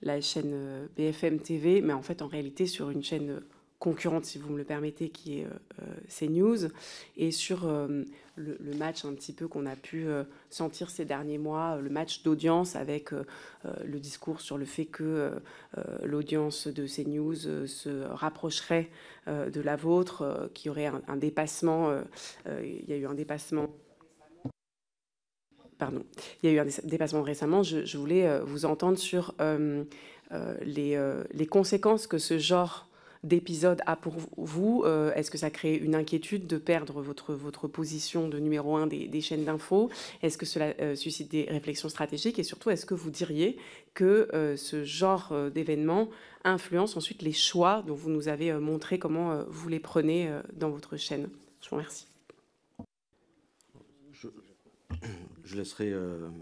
la chaîne euh, BFM TV, mais en fait en réalité sur une chaîne concurrente, si vous me le permettez, qui est euh, euh, CNews, et sur euh, le, match un petit peu qu'on a pu sentir ces derniers mois, le match d'audience avec le discours sur le fait que l'audience de CNews se rapprocherait de la vôtre, qu'il y aurait un, dépassement, il y a eu un dépassement pardon, il y a eu un dépassement récemment, je, voulais vous entendre sur les, les, conséquences que ce genre D'épisode a pour vous euh, Est-ce que ça crée une inquiétude de perdre votre, votre position de numéro un des, chaînes d'infos Est-ce que cela euh, suscite des réflexions stratégiques Et surtout, est-ce que vous diriez que euh, ce genre d'événement influence ensuite les choix dont vous nous avez montré comment vous les prenez dans votre chaîne Je vous remercie. Je, laisserai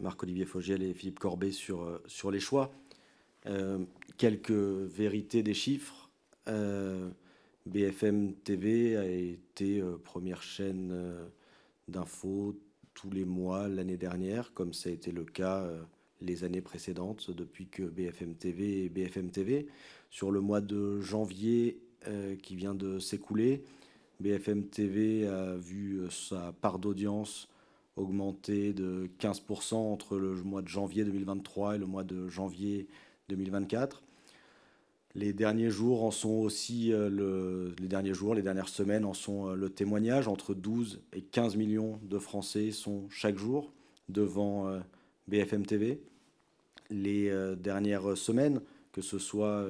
Marc-Olivier Fogel et Philippe Corbet sur, sur les choix. quelques vérités des chiffres. Euh, BFM TV a été euh, première chaîne euh, d'infos tous les mois l'année dernière, comme ça a été le cas les années précédentes, depuis que BFM TV est BFM TV. Sur le mois de janvier qui vient de s'écouler, BFM TV a vu sa part d'audience augmenter de 15% entre le mois de janvier 2023 et le mois de janvier 2024. Les derniers jours en sont aussi euh, les derniers jours, les dernières semaines en sont euh, le témoignage. Entre 12 et 15 millions de Français sont chaque jour devant euh, BFM TV. Les dernières semaines, que ce soit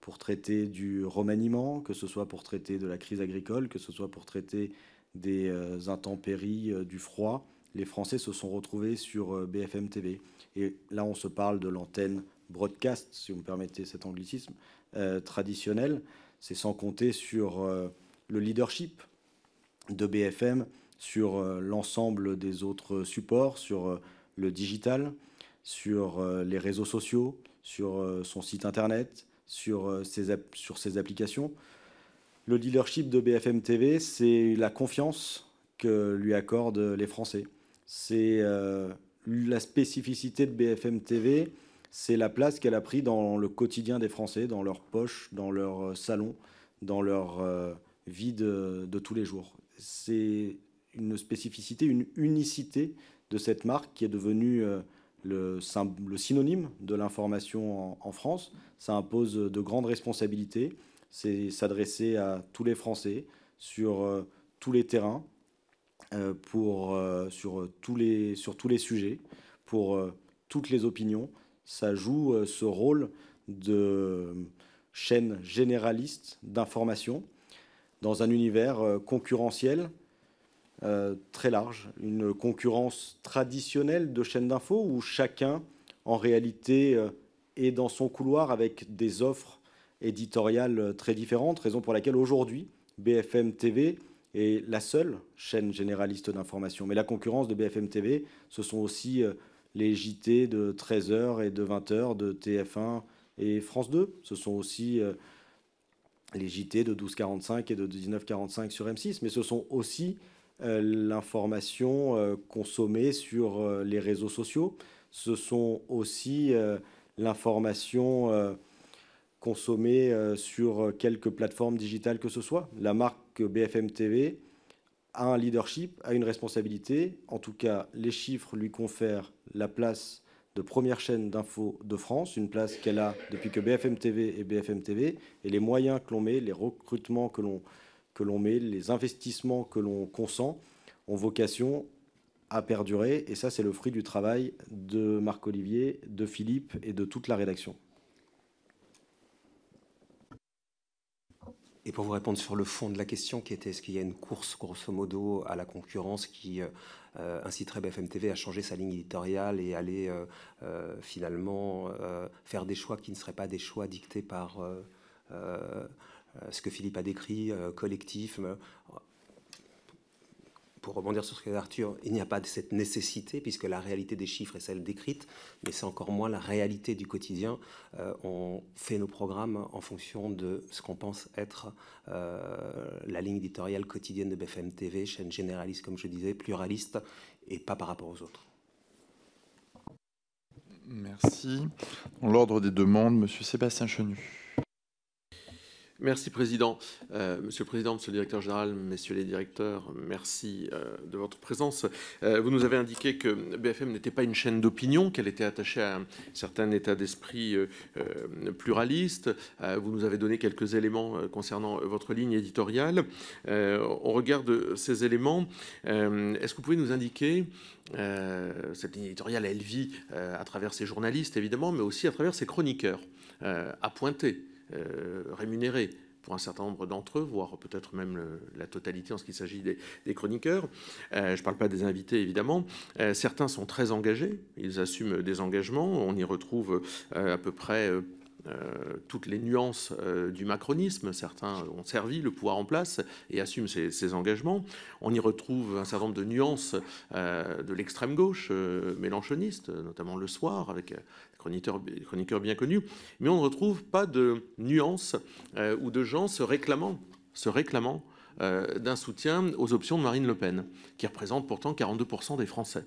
pour traiter du remaniement, que ce soit pour traiter de la crise agricole, que ce soit pour traiter des intempéries, du froid, les Français se sont retrouvés sur BFM TV. Et là, on se parle de l'antenne broadcast, si vous me permettez cet anglicisme, euh, traditionnelle. C'est sans compter sur euh, le leadership de BFM, sur euh, l'ensemble des autres supports, sur le digital, sur les réseaux sociaux, sur son site internet, sur ses, sur ses applications. Le leadership de BFM TV, c'est la confiance que lui accordent les Français. C'est la spécificité de BFM TV, c'est la place qu'elle a pris dans le quotidien des Français, dans leur poches, dans leur euh, salon, dans leur euh, vie de, tous les jours. C'est une spécificité, une unicité de cette marque qui est devenue euh, le, synonyme de l'information en, France. Ça impose de grandes responsabilités. C'est s'adresser à tous les Français sur tous les terrains, sur tous les sujets, pour toutes les opinions ça joue euh, ce rôle de chaîne généraliste d'information dans un univers euh, concurrentiel euh, très large, une concurrence traditionnelle de chaînes d'info où chacun, en réalité, est dans son couloir avec des offres éditoriales très différentes, raison pour laquelle aujourd'hui, BFM TV est la seule chaîne généraliste d'information. Mais la concurrence de BFM TV, ce sont aussi les JT de 13h et de 20h de TF1 et France 2. Ce sont aussi euh, les JT de 12h45 et de 19h45 sur M6, mais ce sont aussi euh, l'information euh, consommée sur les réseaux sociaux. Ce sont aussi l'information consommée sur quelques plateformes digitales que ce soit. La marque BFM TV a un leadership, a une responsabilité. En tout cas, les chiffres lui confèrent la place de première chaîne d'info de France, une place qu'elle a depuis que BFM TV est BFM TV, et les moyens que l'on met, les recrutements que l'on que l'on met, les investissements que l'on consent ont vocation à perdurer, et ça c'est le fruit du travail de Marc Olivier, de Philippe et de toute la rédaction. Et pour vous répondre sur le fond de la question, qui était est-ce qu'il y a une course, grosso modo, à la concurrence qui euh, euh, inciterait BFM TV à changer sa ligne éditoriale et aller euh, finalement faire des choix qui ne seraient pas des choix dictés par ce que Philippe a décrit, collectif pour rebondir sur ce que Arthur, il n'y a pas de cette nécessité, puisque la réalité des chiffres est celle décrite, mais c'est encore moins la réalité du quotidien. Euh, on fait nos programmes en fonction de ce qu'on pense être euh, la ligne éditoriale quotidienne de BFM TV, chaîne généraliste, comme je disais, pluraliste, et pas par rapport aux autres. Merci. L'ordre des demandes, Monsieur Sébastien Chenu. Merci Président. Euh, monsieur le Président, Monsieur le Directeur Général, Messieurs les Directeurs, merci euh, de votre présence. Euh, vous nous avez indiqué que BFM n'était pas une chaîne d'opinion, qu'elle était attachée à un certain état d'esprit pluraliste. vous nous avez donné quelques éléments concernant votre ligne éditoriale. on regarde ces éléments. Est-ce que vous pouvez nous indiquer, cette ligne éditoriale, elle vit à travers ses journalistes évidemment, mais aussi à travers ses chroniqueurs à pointer. Euh, rémunérés pour un certain nombre d'entre eux, voire peut-être même la totalité en ce qui s'agit des, chroniqueurs. Euh, je ne parle pas des invités, évidemment. Euh, certains sont très engagés, ils assument des engagements. On y retrouve à peu près... toutes les nuances du macronisme. Certains ont servi le pouvoir en place et assument ces engagements. On y retrouve un certain nombre de nuances de l'extrême gauche mélanchoniste, notamment le soir, avec chroniqueur, chroniqueur bien connu, mais on ne retrouve pas de nuances euh, ou de gens se réclamant, se réclamant euh, d'un soutien aux options de Marine Le Pen, qui représente pourtant 42% des Français.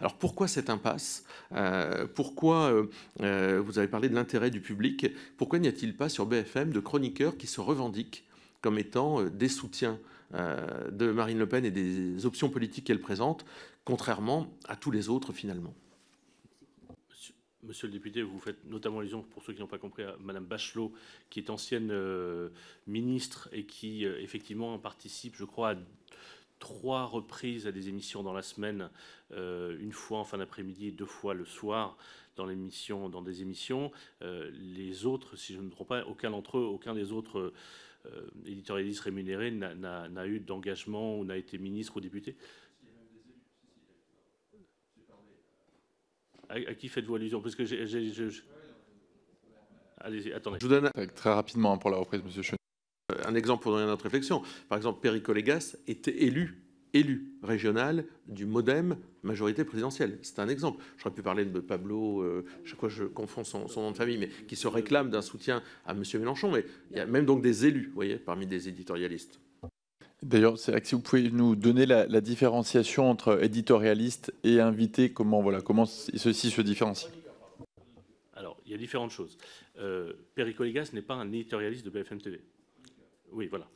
Alors pourquoi cette impasse euh, Pourquoi, vous avez parlé de l'intérêt du public, pourquoi n'y a-t-il pas sur BFM de chroniqueurs qui se revendiquent comme étant des soutiens de Marine Le Pen et des options politiques qu'elle présente, contrairement à tous les autres finalement Monsieur le député, vous faites notamment allusion, pour ceux qui n'ont pas compris, à Madame Bachelot, qui est ancienne euh, ministre et qui, euh, effectivement, participe, je crois, à trois reprises à des émissions dans la semaine, euh, une fois en fin d'après-midi et deux fois le soir dans, l'émission, dans des émissions. les autres, si je ne me trompe pas, aucun d'entre eux, aucun des autres éditorialistes rémunérés n'a eu d'engagement ou n'a été ministre ou député. À, qui faites-vous allusion Parce que Je... vous donne très rapidement hein, pour la reprise, Monsieur euh, Un exemple pour donner notre réflexion. Par exemple, Perry était élu élu régional du Modem majorité présidentielle. C'est un exemple. J'aurais pu parler de Pablo, je crois que je confonds son, nom de famille, mais qui se réclame d'un soutien à M. Mélenchon. Mais il y a même donc des élus, voyez, parmi des éditorialistes. D'ailleurs, si vous pouvez nous donner la, différenciation entre éditorialiste et invité, comment, voilà, comment ceci se différencie Alors, il y a différentes choses. Euh, n'est pas un éditorialiste de BFM TV. Oui, voilà.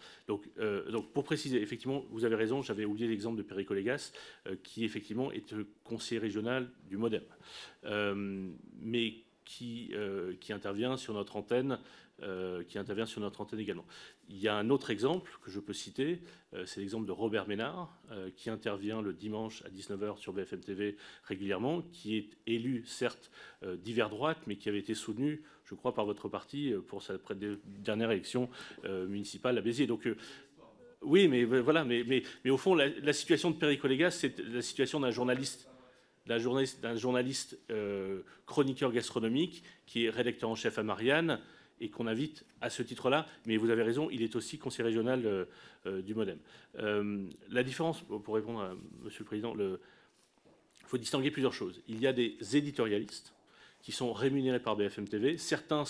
Euh, donc, pour préciser, effectivement, vous avez raison, j'avais oublié l'exemple de Péricolégas, euh, qui effectivement est conseiller régional du Modem, euh, mais qui intervient sur notre antenne, qui intervient sur notre antenne également. Il y a un autre exemple que je peux citer, euh, c'est l'exemple de Robert Ménard, euh, qui intervient le dimanche à 19h sur BFM TV régulièrement, qui est élu, certes, euh, d'hiver droite, mais qui avait été soutenu, je crois, par votre parti pour sa dernière élection municipale à Béziers. Donc, oui, mais voilà, mais, au fond, la, situation de Péricolégas, c'est la situation d'un journaliste d'un journaliste, chroniqueur gastronomique qui est rédacteur en chef à Marianne, et qu'on invite à ce titre-là. Mais vous avez raison, il est aussi conseiller régional euh, euh, du Modem. Euh, la différence, pour répondre à Monsieur le Président, il faut distinguer plusieurs choses. Il y a des éditorialistes qui sont rémunérés par BFM TV. Certains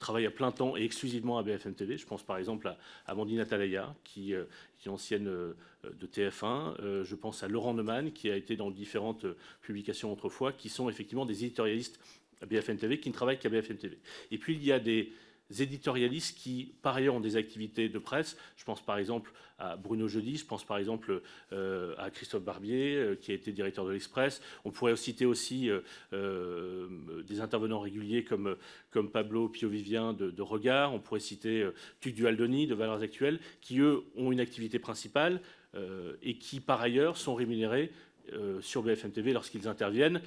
travaillent à plein temps et exclusivement à BFM TV. Je pense par exemple à Amandine Atalaya, qui, est ancienne de TF1. je pense à Laurent Neumann, qui a été dans différentes publications autrefois, qui sont effectivement des éditorialistes BFM TV, qui ne travaillent qu'à BFM Et puis il y a des éditorialistes qui, par ailleurs, ont des activités de presse. Je pense par exemple à Bruno Jeudi, je pense par exemple euh, à Christophe Barbier, euh, qui a été directeur de l'Express. On pourrait citer aussi euh, des intervenants réguliers comme, Pablo pio de, Regard. On pourrait citer Tuc Dualdoni de Valeurs Actuelles, qui, eux, ont une activité principale et qui, par ailleurs, sont rémunérés sur BFM lorsqu'ils interviennent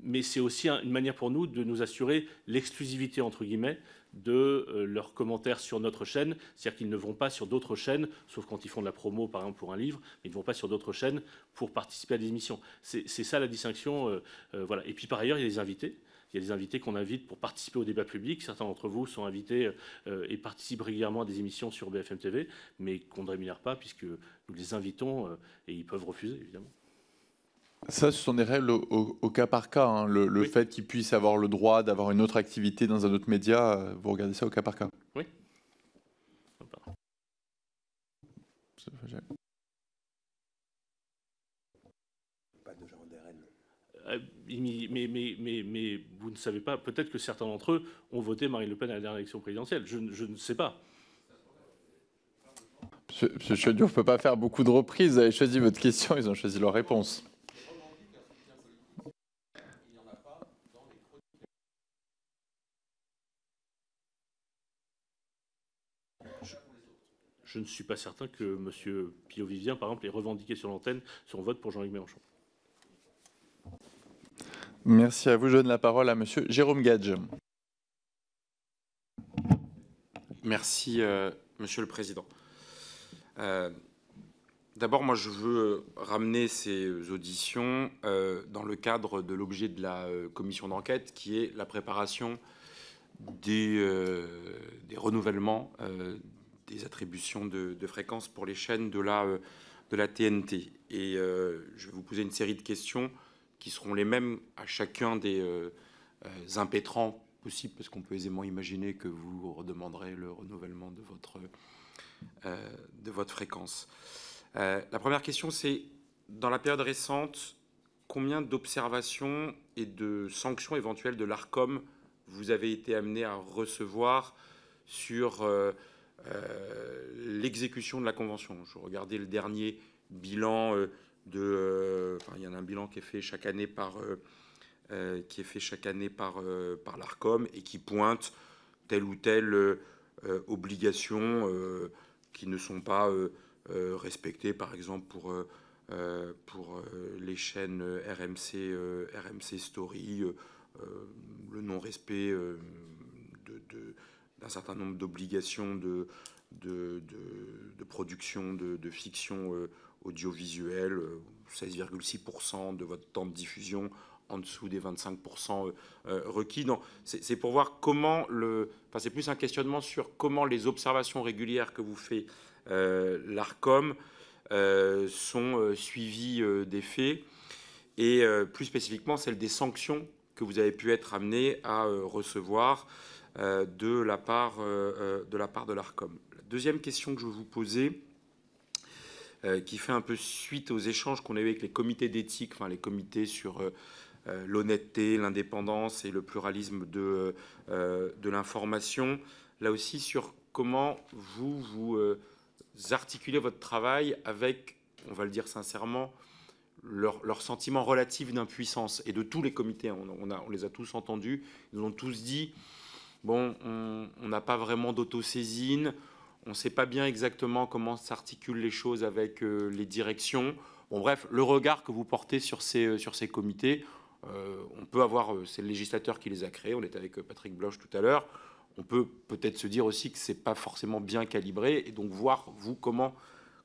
mais c'est aussi une manière pour nous de nous assurer l'exclusivité, entre guillemets, de euh, leurs commentaires sur notre chaîne. C'est-à-dire qu'ils ne vont pas sur d'autres chaînes, sauf quand ils font de la promo, par exemple, pour un livre, mais ils ne vont pas sur d'autres chaînes pour participer à des émissions. C'est ça la distinction. Euh, euh, voilà. Et puis, par ailleurs, il y a des invités. Il y a des invités qu'on invite pour participer au débat public. Certains d'entre vous sont invités et participent régulièrement à des émissions sur BFM TV, mais qu'on ne rémunère pas puisque nous les invitons et ils peuvent refuser, évidemment. Ça, ce sont des règles au, cas par cas. Hein. Le, fait qu'ils puissent avoir le droit d'avoir une autre activité dans un autre média, euh, vous regardez ça au cas par cas. Oui. Euh, mais, vous ne savez pas, peut-être que certains d'entre eux ont voté Marine Le Pen à la dernière élection présidentielle. Je, ne sais pas. Monsieur on ne peut pas faire beaucoup de reprises. Vous avez choisi votre question, ils ont choisi leur réponse. je ne suis pas certain que M. pio vivien par exemple, ait revendiqué sur l'antenne son vote pour Jean-Luc Mélenchon. Merci à vous. Je donne la parole à M. Jérôme Gadge. Merci, M. Euh, Monsieur le Président. Euh, d'abord, moi, je veux euh, ramener ces auditions dans le cadre de l'objet de la commission d'enquête, qui est la préparation des renouvellements des attributions de, fréquences pour les chaînes de la, euh, de la TNT. Et euh, je vais vous poser une série de questions qui seront les mêmes à chacun des euh, impétrants possibles, parce qu'on peut aisément imaginer que vous redemanderez le renouvellement de votre, de votre fréquence. la première question, c'est dans la période récente, combien d'observations et de sanctions éventuelles de l'ARCOM vous avez été amené à recevoir sur euh, l'exécution de la Convention. Je regardais le dernier bilan euh, de... Euh, il y en a un bilan qui est fait chaque année par... qui est fait chaque année par, par l'ARCOM et qui pointe telle ou telle obligation qui ne sont pas respectées, par exemple pour pour les chaînes RMC, RMC Story, le non-respect de, un certain nombre d'obligations de, de, production de, fiction euh, audiovisuelle, 16,6% euh, de votre temps de diffusion en dessous des 25% euh, requis. C'est pour voir comment le... Enfin, c'est plus un questionnement sur comment les observations régulières que vous fait l'ARCOM sont suivies des faits et plus spécifiquement celles des sanctions que vous avez pu être amené à recevoir euh, de la part euh, euh, de la part de l'Arcom. La deuxième question que je vous poser, qui fait un peu suite aux échanges qu'on a eu avec les comités d'éthique, enfin les comités sur l'honnêteté, l'indépendance et le pluralisme de, l'information, là aussi sur comment vous vous articulez votre travail avec, on va le dire sincèrement, leur, sentiment relatif d'impuissance et de tous les comités. On, on les a tous entendus. Ils ont tous dit Bon, on n'a pas vraiment d'autosaisine, on ne sait pas bien exactement comment s'articulent les choses avec euh, les directions. Bon, bref, le regard que vous portez sur ces, euh, sur ces comités, euh, on peut avoir, c'est le législateur qui les a créés, on est avec Patrick Bloch tout à l'heure, on peut peut-être se dire aussi que ce n'est pas forcément bien calibré, et donc voir, vous, comment,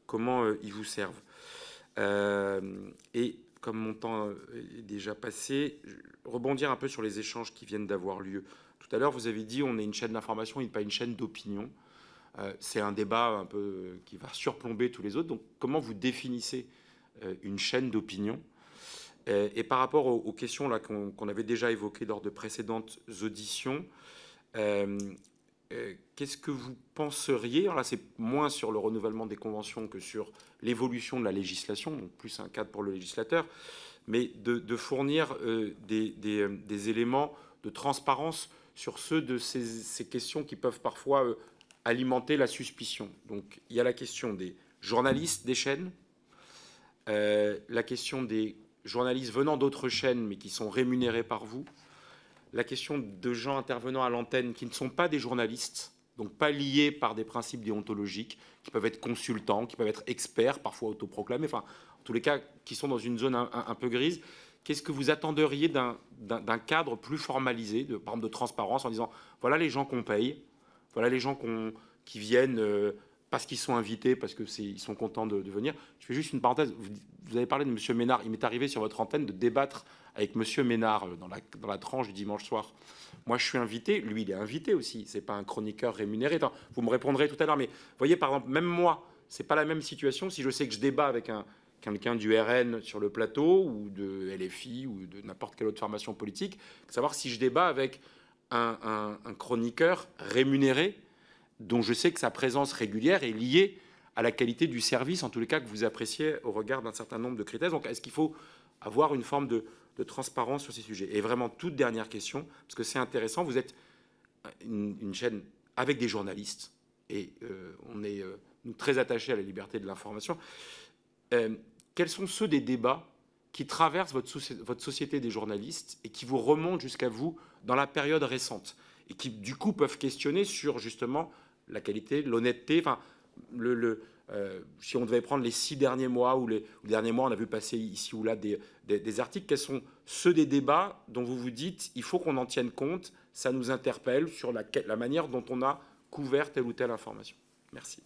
comment ils vous servent. et comme mon temps est déjà passé, rebondir un peu sur les échanges qui viennent d'avoir lieu. Tout à l'heure, vous avez dit on est une chaîne d'information et pas une chaîne d'opinion. Euh, c'est un débat un peu euh, qui va surplomber tous les autres. Donc, comment vous définissez euh, une chaîne d'opinion et, par rapport aux, questions là qu'on, avait déjà évoquées lors de précédentes auditions, qu'est-ce que vous penseriez là, c'est moins sur le renouvellement des conventions que sur l'évolution de la législation, donc plus un cadre pour le législateur, mais de, fournir des, éléments de transparence sur ceux de ces, questions qui peuvent parfois euh, alimenter la suspicion. Donc il y a la question des journalistes des chaînes, euh, la question des journalistes venant d'autres chaînes mais qui sont rémunérés par vous, la question de gens intervenant à l'antenne qui ne sont pas des journalistes, donc pas liés par des principes déontologiques, qui peuvent être consultants, qui peuvent être experts, parfois autoproclamés, enfin, tous les cas, qui sont dans une zone un peu grise. Qu'est-ce que vous attenderiez d'un cadre plus formalisé, de, par de transparence, en disant voilà les gens qu'on paye, voilà les gens qui viennent euh, parce qu'ils sont invités, parce que ils sont contents de, venir. Je fais juste une parenthèse. Vous, avez parlé de M. Ménard. Il m'est arrivé sur votre antenne de débattre avec M. Ménard euh, dans la, tranche du dimanche soir. Moi, je suis invité. Lui, il est invité aussi. C'est pas un chroniqueur rémunéré. vous me répondrez tout à l'heure. Mais voyez, par exemple, même moi, c'est pas la même situation. Si je sais que je débat avec un, quelqu'un du RN sur le plateau ou de LFI ou de n'importe quelle autre formation politique, savoir si je débat avec un, chroniqueur rémunéré dont je sais que sa présence régulière est liée à la qualité du service, en tous les cas que vous appréciez au regard d'un certain nombre de critères. Donc est-ce qu'il faut avoir une forme de, transparence sur ces sujets Et vraiment, toute dernière question, parce que c'est intéressant, vous êtes une, chaîne avec des journalistes et euh, on est euh, nous, très attachés à la liberté de l'information. Euh, quels sont ceux des débats qui traversent votre, votre société des journalistes et qui vous remontent jusqu'à vous dans la période récente et qui du coup peuvent questionner sur justement la qualité, l'honnêteté, enfin le, euh, si on devait prendre les six derniers mois ou les, derniers mois, on a vu passer ici ou là des, articles, quels sont ceux des débats dont vous vous dites il faut qu'on en tienne compte, ça nous interpelle sur la, la manière dont on a couvert telle ou telle information Merci.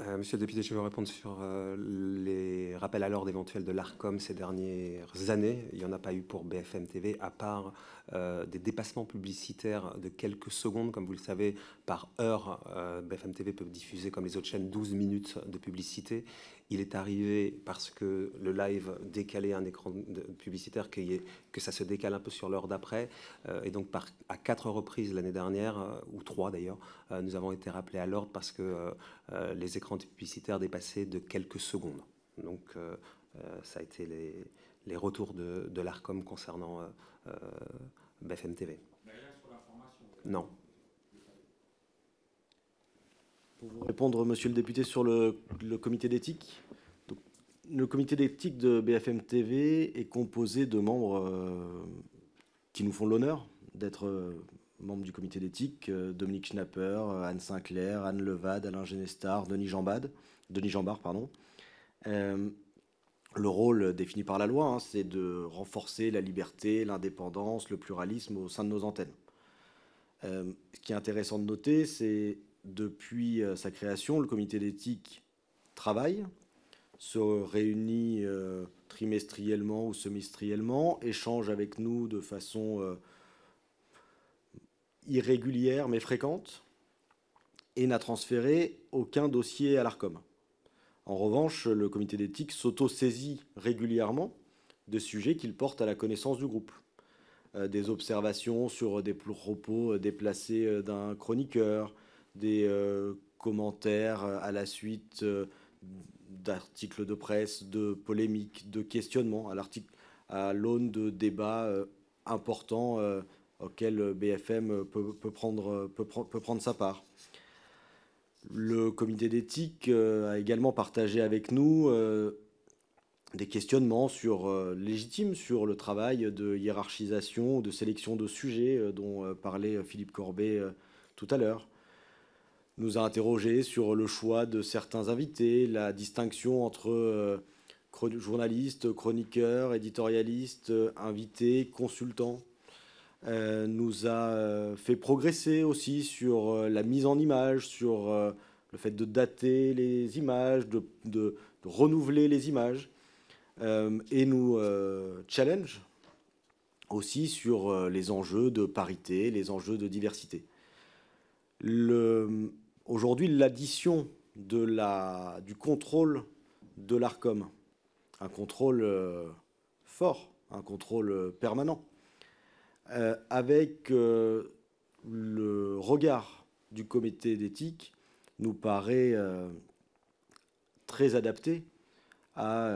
Euh, monsieur le député, je vais répondre sur euh, les rappels à l'ordre éventuels de l'ARCOM ces dernières années. Il n'y en a pas eu pour BFM TV, à part euh, des dépassements publicitaires de quelques secondes. Comme vous le savez, par heure, BFM TV peut diffuser, comme les autres chaînes, 12 minutes de publicité. Il est arrivé parce que le live décalait un écran publicitaire, que, que ça se décale un peu sur l'heure d'après. Euh, et donc, par, à quatre reprises l'année dernière, euh, ou trois d'ailleurs, euh, nous avons été rappelés à l'ordre parce que les écrans publicitaires dépassaient de quelques secondes. Donc, ça a été les, retours de, de l'ARCOM concernant BFM TV. Non pour vous répondre, monsieur le député, sur le, comité d'éthique. Le comité d'éthique de BFM TV est composé de membres euh, qui nous font l'honneur d'être euh, membres du comité d'éthique. Euh, Dominique Schnapper, Anne Sinclair, Anne Levade, Alain Genestar, Denis Jambard. Denis Jambard pardon. le rôle défini par la loi, hein, c'est de renforcer la liberté, l'indépendance, le pluralisme au sein de nos antennes. ce qui est intéressant de noter, c'est depuis euh, sa création, le comité d'éthique travaille, se réunit euh, trimestriellement ou semestriellement, échange avec nous de façon euh, irrégulière mais fréquente, et n'a transféré aucun dossier à l'ARCOM. En revanche, le comité d'éthique s'auto-saisit régulièrement de sujets qu'il porte à la connaissance du groupe. des observations sur des propos déplacés d'un chroniqueur, des euh, commentaires euh, à la suite euh, d'articles de presse, de polémiques, de questionnements, à l'article à l'aune de débats importants auxquels BFM peut, peut, prendre, peut, prendre, sa part. Le comité d'éthique a également partagé avec nous des questionnements sur, légitimes sur le travail de hiérarchisation, de sélection de sujets dont parlait Philippe Corbet tout à l'heure nous a interrogé sur le choix de certains invités, la distinction entre euh, journalistes, chroniqueurs, éditorialistes, euh, invités, consultants. Euh, nous a fait progresser aussi sur la mise en image, sur le fait de dater les images, de, renouveler les images, et nous challenge aussi sur les enjeux de parité, les enjeux de diversité. Le, aujourd'hui l'addition du contrôle de l'ARCOM, un contrôle euh, fort, un contrôle euh, permanent, euh, avec le regard du comité d'éthique nous paraît très adapté à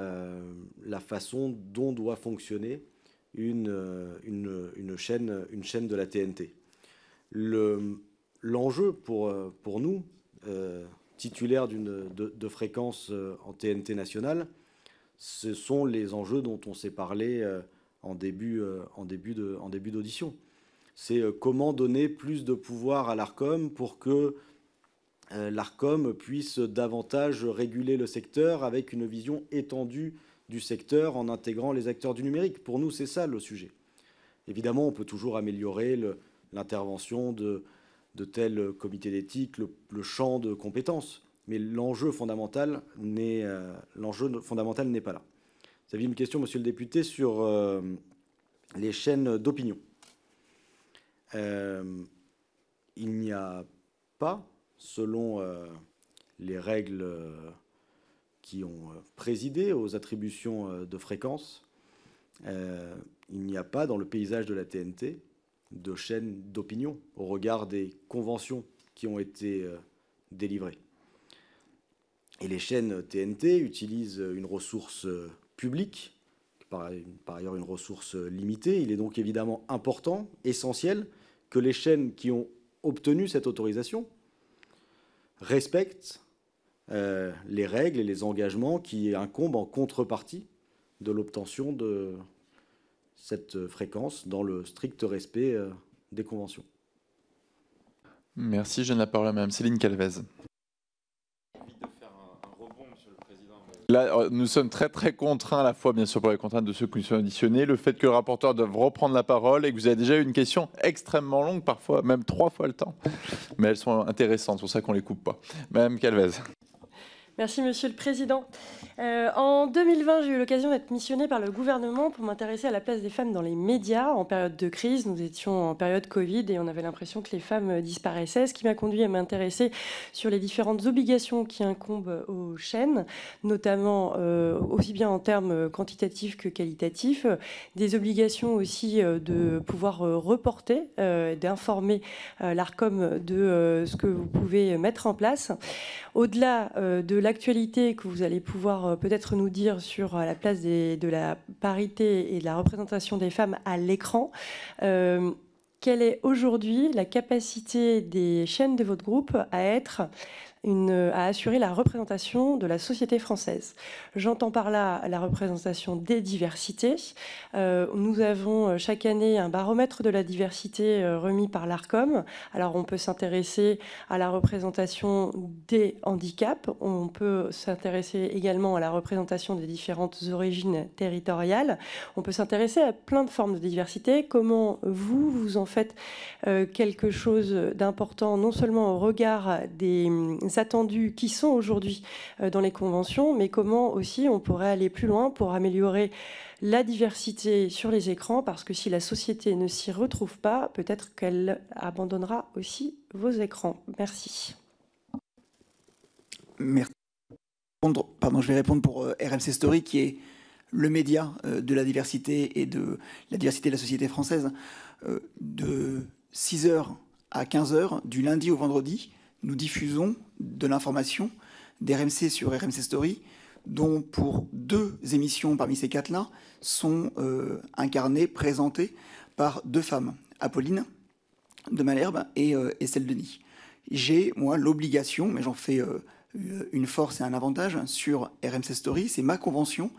la façon dont doit fonctionner une, chaîne, une chaîne de la TNT. Le, l'enjeu pour, euh, pour nous, euh, titulaires de, de fréquences euh, en TNT nationale, ce sont les enjeux dont on s'est parlé euh, en début, en début, de, en début d'audition. C'est comment donner plus de pouvoir à l'ARCOM pour que l'ARCOM puisse davantage réguler le secteur avec une vision étendue du secteur en intégrant les acteurs du numérique. Pour nous, c'est ça le sujet. Évidemment, on peut toujours améliorer l'intervention de de tels comité d'éthique, le, champ de compétences. Mais l'enjeu fondamental n'est euh, l'enjeu fondamental n'est pas là. Vous aviez une question, Monsieur le député, sur euh, les chaînes d'opinion. Euh, il n'y a pas, selon les règles qui ont présidé aux attributions de fréquence, il n'y a pas dans le paysage de la TNT de chaînes d'opinion au regard des conventions qui ont été euh, délivrées. Et les chaînes TNT utilisent une ressource euh, publique, par, ailleurs une ressource limitée. Il est donc évidemment important, essentiel, que les chaînes qui ont obtenu cette autorisation respectent euh, les règles et les engagements qui incombent en contrepartie de l'obtention de, cette euh, fréquence dans le strict respect euh, des conventions. Merci, je donne la parole à Mme Céline Calvez. Là, euh, nous sommes très très contraints à la fois, bien sûr, pour les contraintes de ceux qui sont auditionnés, le fait que le rapporteur doive reprendre la parole et que vous avez déjà eu une question extrêmement longue, parfois même trois fois le temps. Mais elles sont intéressantes, c'est pour ça qu'on ne les coupe pas. Mme Calvez. Merci, Monsieur le Président. Euh, en 2020, j'ai eu l'occasion d'être missionnée par le gouvernement pour m'intéresser à la place des femmes dans les médias en période de crise. Nous étions en période Covid et on avait l'impression que les femmes disparaissaient, ce qui m'a conduit à m'intéresser sur les différentes obligations qui incombent aux chaînes, notamment euh, aussi bien en termes quantitatifs que qualitatifs, des obligations aussi euh, de pouvoir reporter, d'informer l'ARCOM de ce que vous pouvez mettre en place. Au-delà de la Actualité que vous allez pouvoir euh, peut-être nous dire sur euh, la place de la parité et de la représentation des femmes à l'écran. Euh, quelle est aujourd'hui la capacité des chaînes de votre groupe à être euh, à assurer la représentation de la société française. J'entends par là la représentation des diversités. Euh, nous avons euh, chaque année un baromètre de la diversité remis par l'ARCOM. Alors on peut s'intéresser à la représentation des handicaps, on peut s'intéresser également à la représentation des différentes origines territoriales, on peut s'intéresser à plein de formes de diversité, comment vous, vous en faites quelque chose d'important non seulement au regard des hum, attendues qui sont aujourd'hui euh, dans les conventions, mais comment aussi on pourrait aller plus loin pour améliorer la diversité sur les écrans, parce que si la société ne s'y retrouve pas, peut-être qu'elle abandonnera aussi vos écrans. Merci. Merci. Pardon, je vais répondre pour euh, RMC Story, qui est le média euh, de la diversité et de la diversité de la société française. de 6h à 15h, du lundi au vendredi, nous diffusons de l'information d'RMC sur RMC Story, dont pour deux émissions parmi ces quatre-là sont euh, incarnées, présentées par deux femmes, Apolline de Malherbe et, euh, Estelle Denis. J'ai, moi, l'obligation, mais j'en fais euh, une force et un avantage sur RMC Story, c'est ma convention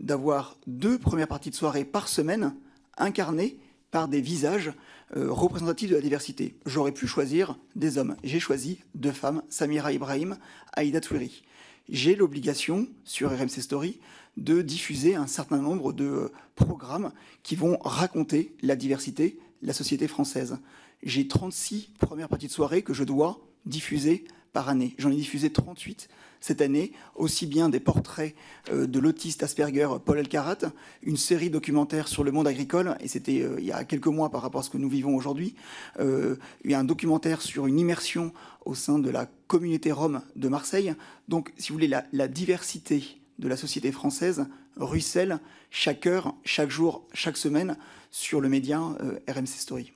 d'avoir deux premières parties de soirée par semaine incarnées par des visages euh, représentatifs de la diversité. J'aurais pu choisir des hommes. J'ai choisi deux femmes, Samira Ibrahim, Aïda Touiri. J'ai l'obligation, sur RMC Story, de diffuser un certain nombre de euh, programmes qui vont raconter la diversité, la société française. J'ai 36 premières parties de soirée que je dois diffuser par année. J'en ai diffusé 38 cette année, aussi bien des portraits euh, de l'autiste Asperger Paul Elkarat, une série documentaire sur le monde agricole, et c'était euh, il y a quelques mois par rapport à ce que nous vivons aujourd'hui, il y a un documentaire sur une immersion au sein de la communauté rome de Marseille. Donc, si vous voulez, la, la diversité de la société française ruisselle chaque heure, chaque jour, chaque semaine sur le média euh, RMC Story.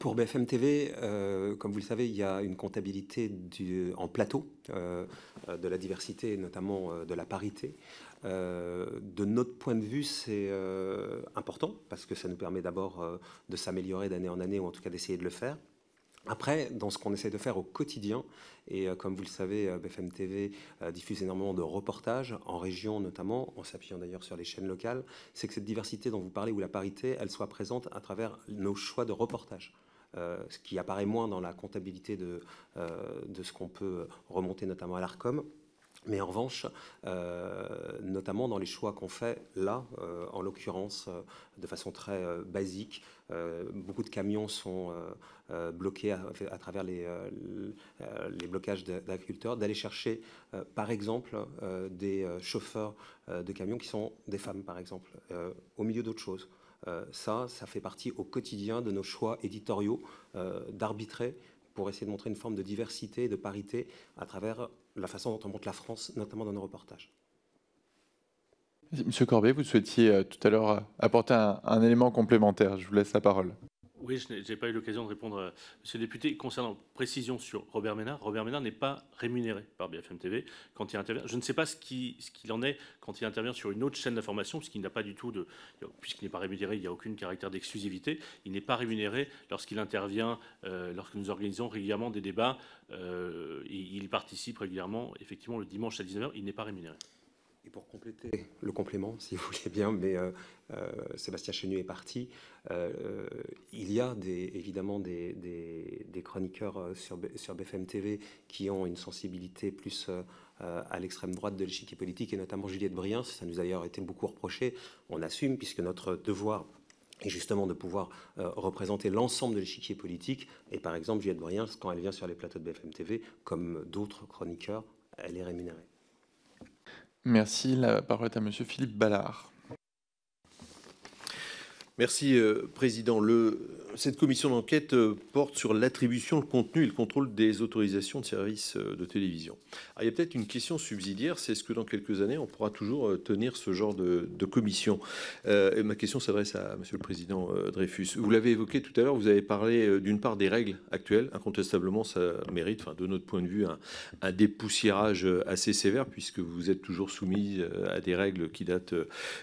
Pour BFM TV, euh, comme vous le savez, il y a une comptabilité en plateau euh, euh, de la diversité, notamment de la parité. de notre point de vue, c'est important parce que ça nous permet d'abord de s'améliorer d'année en année ou en tout cas d'essayer de le faire. Après, dans ce qu'on essaie de faire au quotidien, et comme vous le savez, BFM TV diffuse énormément de reportages, en région notamment, en s'appuyant d'ailleurs sur les chaînes locales, c'est que cette diversité dont vous parlez, ou la parité, elle soit présente à travers nos choix de reportages. Euh, ce qui apparaît moins dans la comptabilité euh, de, ce qu'on peut remonter notamment à l'ARCOM. Mais en revanche, euh, notamment dans les choix qu'on fait là, en l'occurrence, de façon très basique, beaucoup de camions sont bloqués à, travers les, les blocages d'agriculteurs, d'aller chercher, par exemple, des chauffeurs de camions qui sont des femmes, par exemple, au milieu d'autres choses. Euh, ça, ça fait partie au quotidien de nos choix éditoriaux euh, d'arbitrer pour essayer de montrer une forme de diversité, et de parité à travers la façon dont on montre la France, notamment dans nos reportages. Monsieur Corbet, vous souhaitiez euh, tout à l'heure apporter un élément complémentaire. Je vous laisse la parole. Oui, je n'ai pas eu l'occasion de répondre à euh, Monsieur le député. Concernant précision sur Robert Ménard, Robert Ménard n'est pas rémunéré par BFM TV quand il intervient. Je ne sais pas ce qu'il en est quand il intervient sur une autre chaîne d'information, puisqu'il n'a pas du tout de. Puisqu'il n'est pas rémunéré, il n'y a aucune caractère d'exclusivité. Il n'est pas rémunéré lorsqu'il intervient, euh, lorsque nous organisons régulièrement des débats. Euh, il participe régulièrement, effectivement, le dimanche à 19h. Il n'est pas rémunéré. Et pour compléter le complément, si vous voulez bien, mais euh, euh, Sébastien Chenu est parti. Euh, il y a des, évidemment des, des, chroniqueurs sur, sur, BFM TV qui ont une sensibilité plus à l'extrême droite de l'échiquier politique, et notamment Juliette Briens. Ça nous a d'ailleurs été beaucoup reproché. On assume, puisque notre devoir est justement de pouvoir représenter l'ensemble de l'échiquier politique. Et par exemple, Juliette Briens, quand elle vient sur les plateaux de BFM TV, comme d'autres chroniqueurs, elle est rémunérée. Merci. La parole est à Monsieur Philippe Ballard. Merci, euh, Président. cette commission d'enquête euh, porte sur l'attribution, le contenu et le contrôle des autorisations de services euh, de télévision. Ah, il y a peut-être une question subsidiaire, c'est est-ce que dans quelques années, on pourra toujours tenir ce genre de, commission Ma question s'adresse à, Monsieur le Président Dreyfus. Vous l'avez évoqué tout à l'heure, vous avez parlé d'une part des règles actuelles. Incontestablement, ça mérite, de notre point de vue, un, un, dépoussiérage assez sévère, puisque vous êtes toujours soumis à des règles qui datent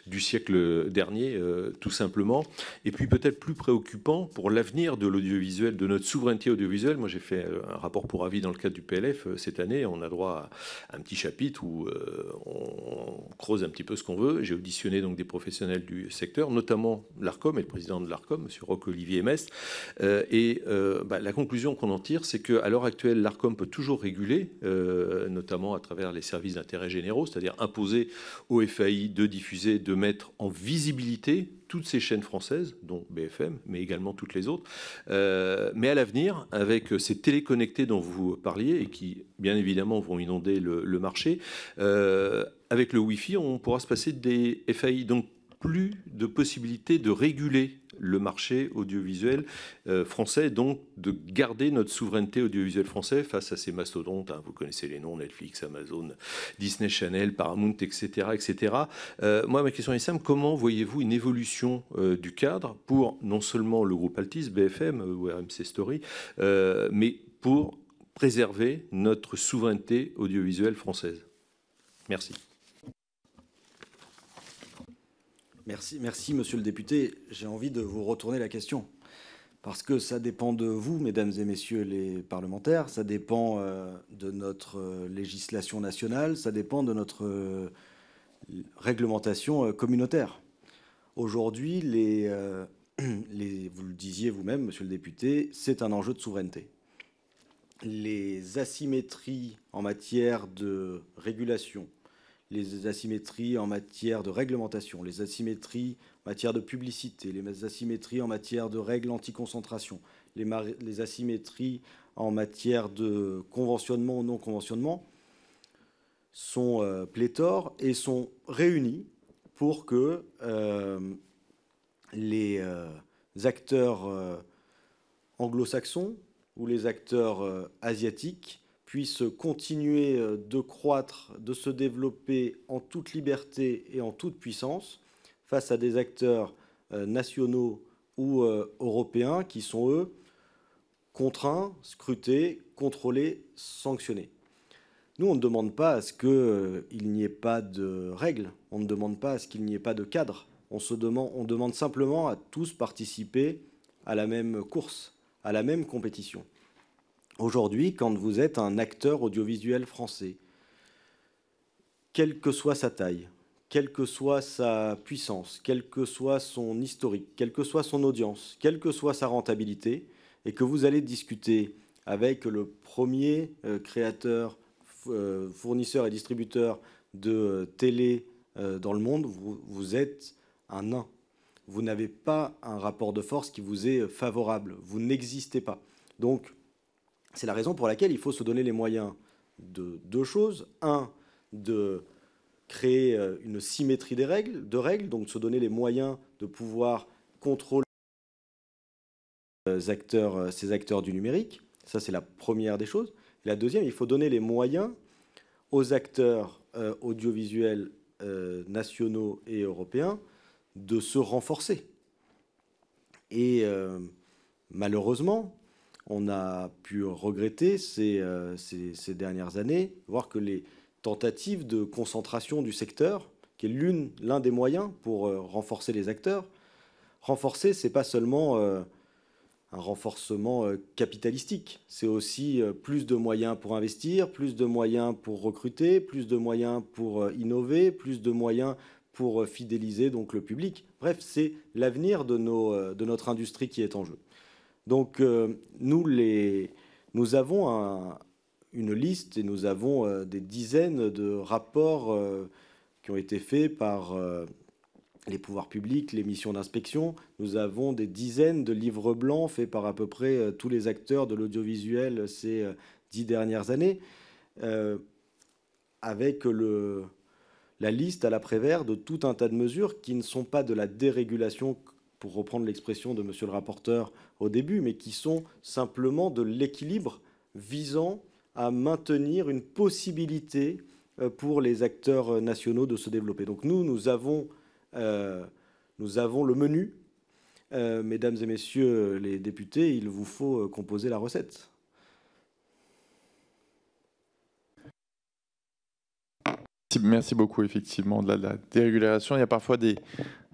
du siècle dernier, tout simplement et puis peut-être plus préoccupant pour l'avenir de l'audiovisuel, de notre souveraineté audiovisuelle. Moi, j'ai fait euh, un rapport pour avis dans le cadre du PLF euh, cette année. On a droit à un petit chapitre où euh, on creuse un petit peu ce qu'on veut. J'ai auditionné donc des professionnels du secteur, notamment l'ARCOM et le président de l'ARCOM, M. Roque-Olivier Mest. et bah, la conclusion qu'on en tire, c'est qu'à l'heure actuelle, l'ARCOM peut toujours réguler, notamment à travers les services d'intérêt généraux, c'est-à-dire imposer aux FAI de diffuser, de mettre en visibilité toutes ces chaînes françaises, dont BFM, mais également toutes les autres. Euh, mais à l'avenir, avec ces téléconnectés dont vous parliez et qui, bien évidemment, vont inonder le, marché, euh, avec le Wi-Fi, on pourra se passer des FAI. Donc, plus de possibilités de réguler le marché audiovisuel euh, français, donc de garder notre souveraineté audiovisuelle française face à ces mastodontes. Hein. vous connaissez les noms Netflix, Amazon, Disney Channel, Paramount, etc., etc. Euh, moi, ma question est simple comment voyez-vous une évolution euh, du cadre pour non seulement le groupe Altis, BFM ou RMC Story, mais pour préserver notre souveraineté audiovisuelle française Merci. Merci, monsieur le député. J'ai envie de vous retourner la question. Parce que ça dépend de vous, mesdames et messieurs les parlementaires, ça dépend euh, de notre euh, législation nationale, ça dépend de notre euh, réglementation communautaire. Aujourd'hui, vous le disiez vous-même, monsieur le député, c'est un enjeu de souveraineté. Les asymétries en matière de régulation, les asymétries en matière de réglementation, les asymétries en matière de publicité, les asymétries en matière de règles anti-concentration, les, asymétries en matière de conventionnement ou non-conventionnement sont euh, pléthores et sont réunies pour que euh, les euh, acteurs anglo-saxons ou les acteurs asiatiques puisse continuer euh, de croître, de se développer en toute liberté et en toute puissance face à des acteurs euh, nationaux ou euh, européens qui sont, eux, contraints, scrutés, contrôlés, sanctionnés. Nous, on ne demande pas à ce qu'il n'y ait pas de règles, on ne demande pas à ce qu'il n'y ait pas de cadre, on, se on demande simplement à tous participer à la même course, à la même compétition aujourd'hui quand vous êtes un acteur audiovisuel français, quelle que soit sa taille, quelle que soit sa puissance, quel que soit son historique, quelle que soit son audience, quelle que soit sa rentabilité, et que vous allez discuter avec le premier euh, créateur, euh, fournisseur et distributeur de euh, télé dans le monde, vous, êtes un nain. Vous n'avez pas un rapport de force qui vous est favorable. Vous n'existez pas. Donc, c'est la raison pour laquelle il faut se donner les moyens de deux choses. Un, de créer euh, une symétrie des règles, de règles, donc se donner les moyens de pouvoir contrôler euh, euh, ces acteurs, du numérique. Ça, c'est la première des choses. la deuxième, il faut donner les moyens aux acteurs audiovisuels nationaux et européens de se renforcer. Et malheureusement, on a pu regretter euh, ces, dernières années, voir que les tentatives de concentration du secteur, qui est l'un des moyens pour euh, renforcer les acteurs, renforcer, n'est pas seulement euh, un renforcement capitalistique. C'est aussi plus de moyens pour investir, plus de moyens pour recruter, plus de moyens pour innover, plus de moyens pour fidéliser donc le public. Bref, c'est l'avenir de notre industrie qui est en jeu. Donc euh, nous, les, nous avons une liste et nous avons euh, des dizaines de rapports euh, qui ont été faits par les pouvoirs publics, les missions d'inspection. Nous avons des dizaines de livres blancs faits par à peu près tous les acteurs de l'audiovisuel ces dix dernières années, avec le, la liste à l'après-vert de tout un tas de mesures qui ne sont pas de la dérégulation pour reprendre l'expression de monsieur le rapporteur au début, mais qui sont simplement de l'équilibre visant à maintenir une possibilité euh, pour les acteurs euh, nationaux de se développer. Donc nous, nous avons, euh, nous avons le menu. mesdames et messieurs les députés, il vous faut composer la recette. Merci beaucoup, effectivement, de la, de la dérégulation. Il y a parfois des,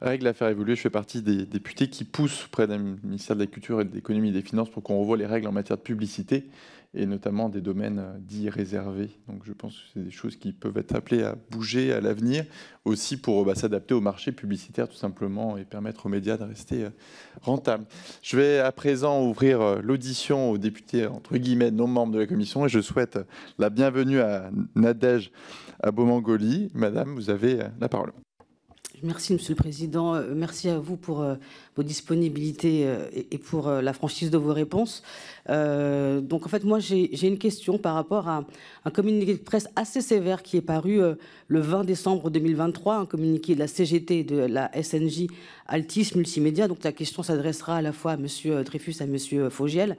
Règle à faire évoluer, je fais partie des députés qui poussent auprès du ministère de la Culture et de l'Économie et des Finances pour qu'on revoie les règles en matière de publicité et notamment des domaines euh, dits réservés. Donc je pense que c'est des choses qui peuvent être appelées à bouger à l'avenir, aussi pour bah, s'adapter au marché publicitaire tout simplement et permettre aux médias de rester euh, rentables. Je vais à présent ouvrir euh, l'audition aux députés entre guillemets non membres de la commission et je souhaite la bienvenue à Nadège Abomangoli. Madame, vous avez la parole. Merci, Monsieur le Président. Euh, merci à vous pour euh, vos disponibilités euh, et, pour la franchise de vos réponses. donc, en fait, moi, j'ai une question par rapport à un communiqué de presse assez sévère qui est paru le 20 décembre 2023, un communiqué de la CGT et de la SNJ Altis Multimédia. Donc, la question s'adressera à la fois à Monsieur Dreyfus et à Monsieur Fogiel.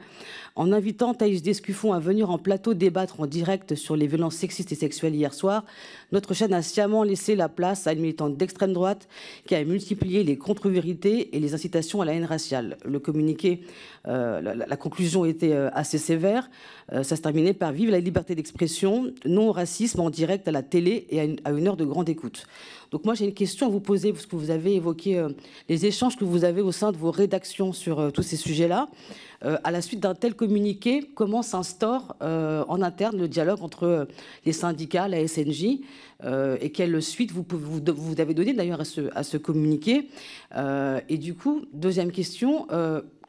En invitant Thaïs Descuffon à venir en plateau débattre en direct sur les violences sexistes et sexuelles hier soir, notre chaîne a sciemment laissé la place à une militante d'extrême droite qui a multiplié les contre-vérités et les incitations à la haine raciale. Le communiqué, euh, la, conclusion était euh, assez sévère. Euh, ça se terminait par Vive la liberté d'expression, non au racisme en direct à la télé et à une heure de grande écoute. Donc moi j'ai une question à vous poser, parce que vous avez évoqué euh, les échanges que vous avez au sein de vos rédactions sur euh, tous ces sujets-là. Euh, à la suite d'un tel communiqué, comment s'instaure en interne le dialogue entre les syndicats, la SNJ, et quelle suite vous, vous, avez donné d'ailleurs à à ce communiqué Et du coup, deuxième question,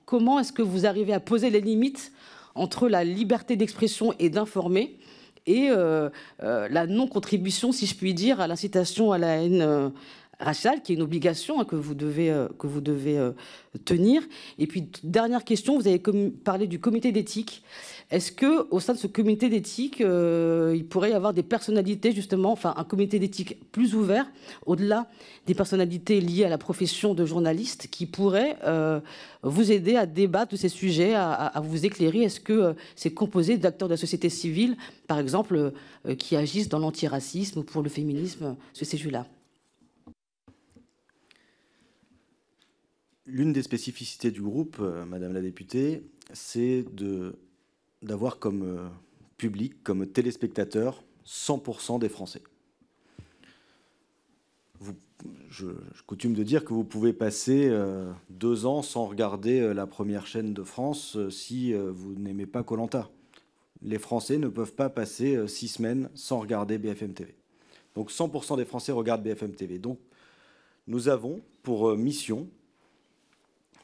comment est-ce que vous arrivez à poser les limites entre la liberté d'expression et d'informer et euh, euh, la non-contribution, si je puis dire, à l'incitation à la haine euh, raciale, qui est une obligation hein, que vous devez, que vous devez tenir. Et puis, dernière question, vous avez parlé du comité d'éthique. Est-ce que au sein de ce comité d'éthique, euh, il pourrait y avoir des personnalités justement, enfin un comité d'éthique plus ouvert, au-delà des personnalités liées à la profession de journaliste, qui pourrait euh, vous aider à débattre de ces sujets, à, vous éclairer Est-ce que euh, c'est composé d'acteurs de la société civile, par exemple, qui agissent dans l'antiracisme ou pour le féminisme, ces sujets là L'une des spécificités du groupe, Madame la députée, c'est de d'avoir comme euh, public, comme téléspectateur, 100% des Français. je, coutume de dire que vous pouvez passer euh, deux ans sans regarder euh, la première chaîne de France si vous n'aimez pas Colanta. Les Français ne peuvent pas passer six semaines sans regarder BFM TV. Donc 100% des Français regardent BFM TV. Donc nous avons pour mission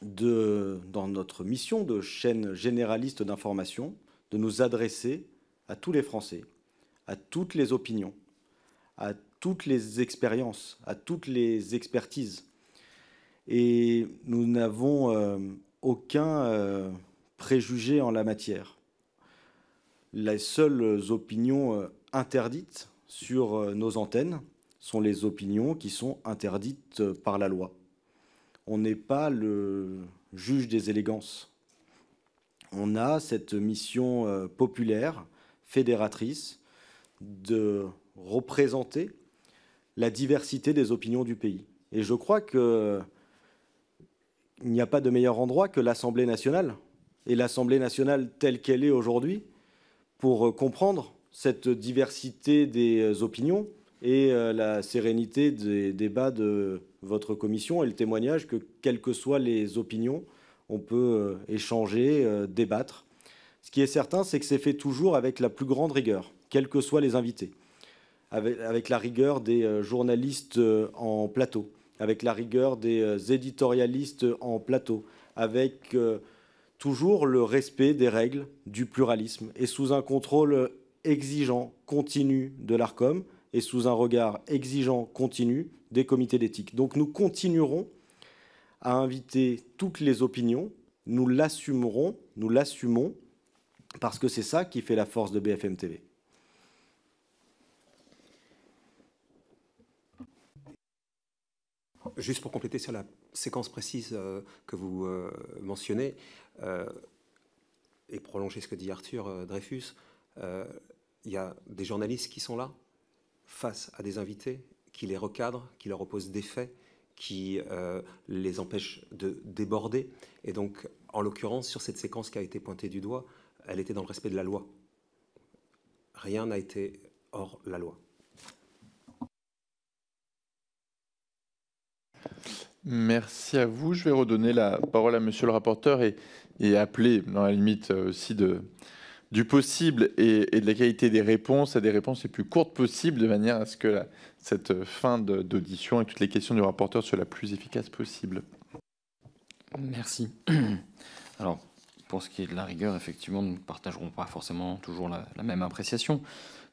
de, dans notre mission de chaîne généraliste d'information, de nous adresser à tous les Français, à toutes les opinions, à toutes les expériences, à toutes les expertises. Et nous n'avons euh, aucun euh, préjugé en la matière. Les seules opinions euh, interdites sur nos antennes sont les opinions qui sont interdites par la loi. On n'est pas le juge des élégances on a cette mission euh, populaire, fédératrice, de représenter la diversité des opinions du pays. Et je crois qu'il n'y a pas de meilleur endroit que l'Assemblée nationale, et l'Assemblée nationale telle qu'elle est aujourd'hui, pour euh, comprendre cette diversité des euh, opinions et la sérénité des débats de votre commission et le témoignage que, quelles que soient les opinions, on peut euh, échanger, euh, débattre. Ce qui est certain, c'est que c'est fait toujours avec la plus grande rigueur, quels que soient les invités, avec, la rigueur des euh, journalistes en plateau, avec la rigueur des éditorialistes en plateau, avec toujours le respect des règles du pluralisme et sous un contrôle exigeant, continu de l'ARCOM et sous un regard exigeant, continu des comités d'éthique. Donc nous continuerons à inviter toutes les opinions. Nous l'assumerons, nous l'assumons, parce que c'est ça qui fait la force de BFM TV. Juste pour compléter sur la séquence précise euh, que vous euh, mentionnez, euh, et prolonger ce que dit Arthur Dreyfus, il y a des journalistes qui sont là, face à des invités, qui les recadrent, qui leur opposent des faits, qui euh, les empêche de déborder. Et donc, en l'occurrence, sur cette séquence qui a été pointée du doigt, elle était dans le respect de la loi. Rien n'a été hors la loi. Merci à vous. Je vais redonner la parole à Monsieur le rapporteur et, et appeler, dans la limite euh, aussi de, du possible et, de la qualité des réponses à des réponses les plus courtes possibles, de manière à ce que cette fin d'audition et toutes les questions du rapporteur soient la plus efficace possible. Merci. Alors, pour ce qui est de la rigueur, effectivement, nous ne partagerons pas forcément toujours la, même appréciation.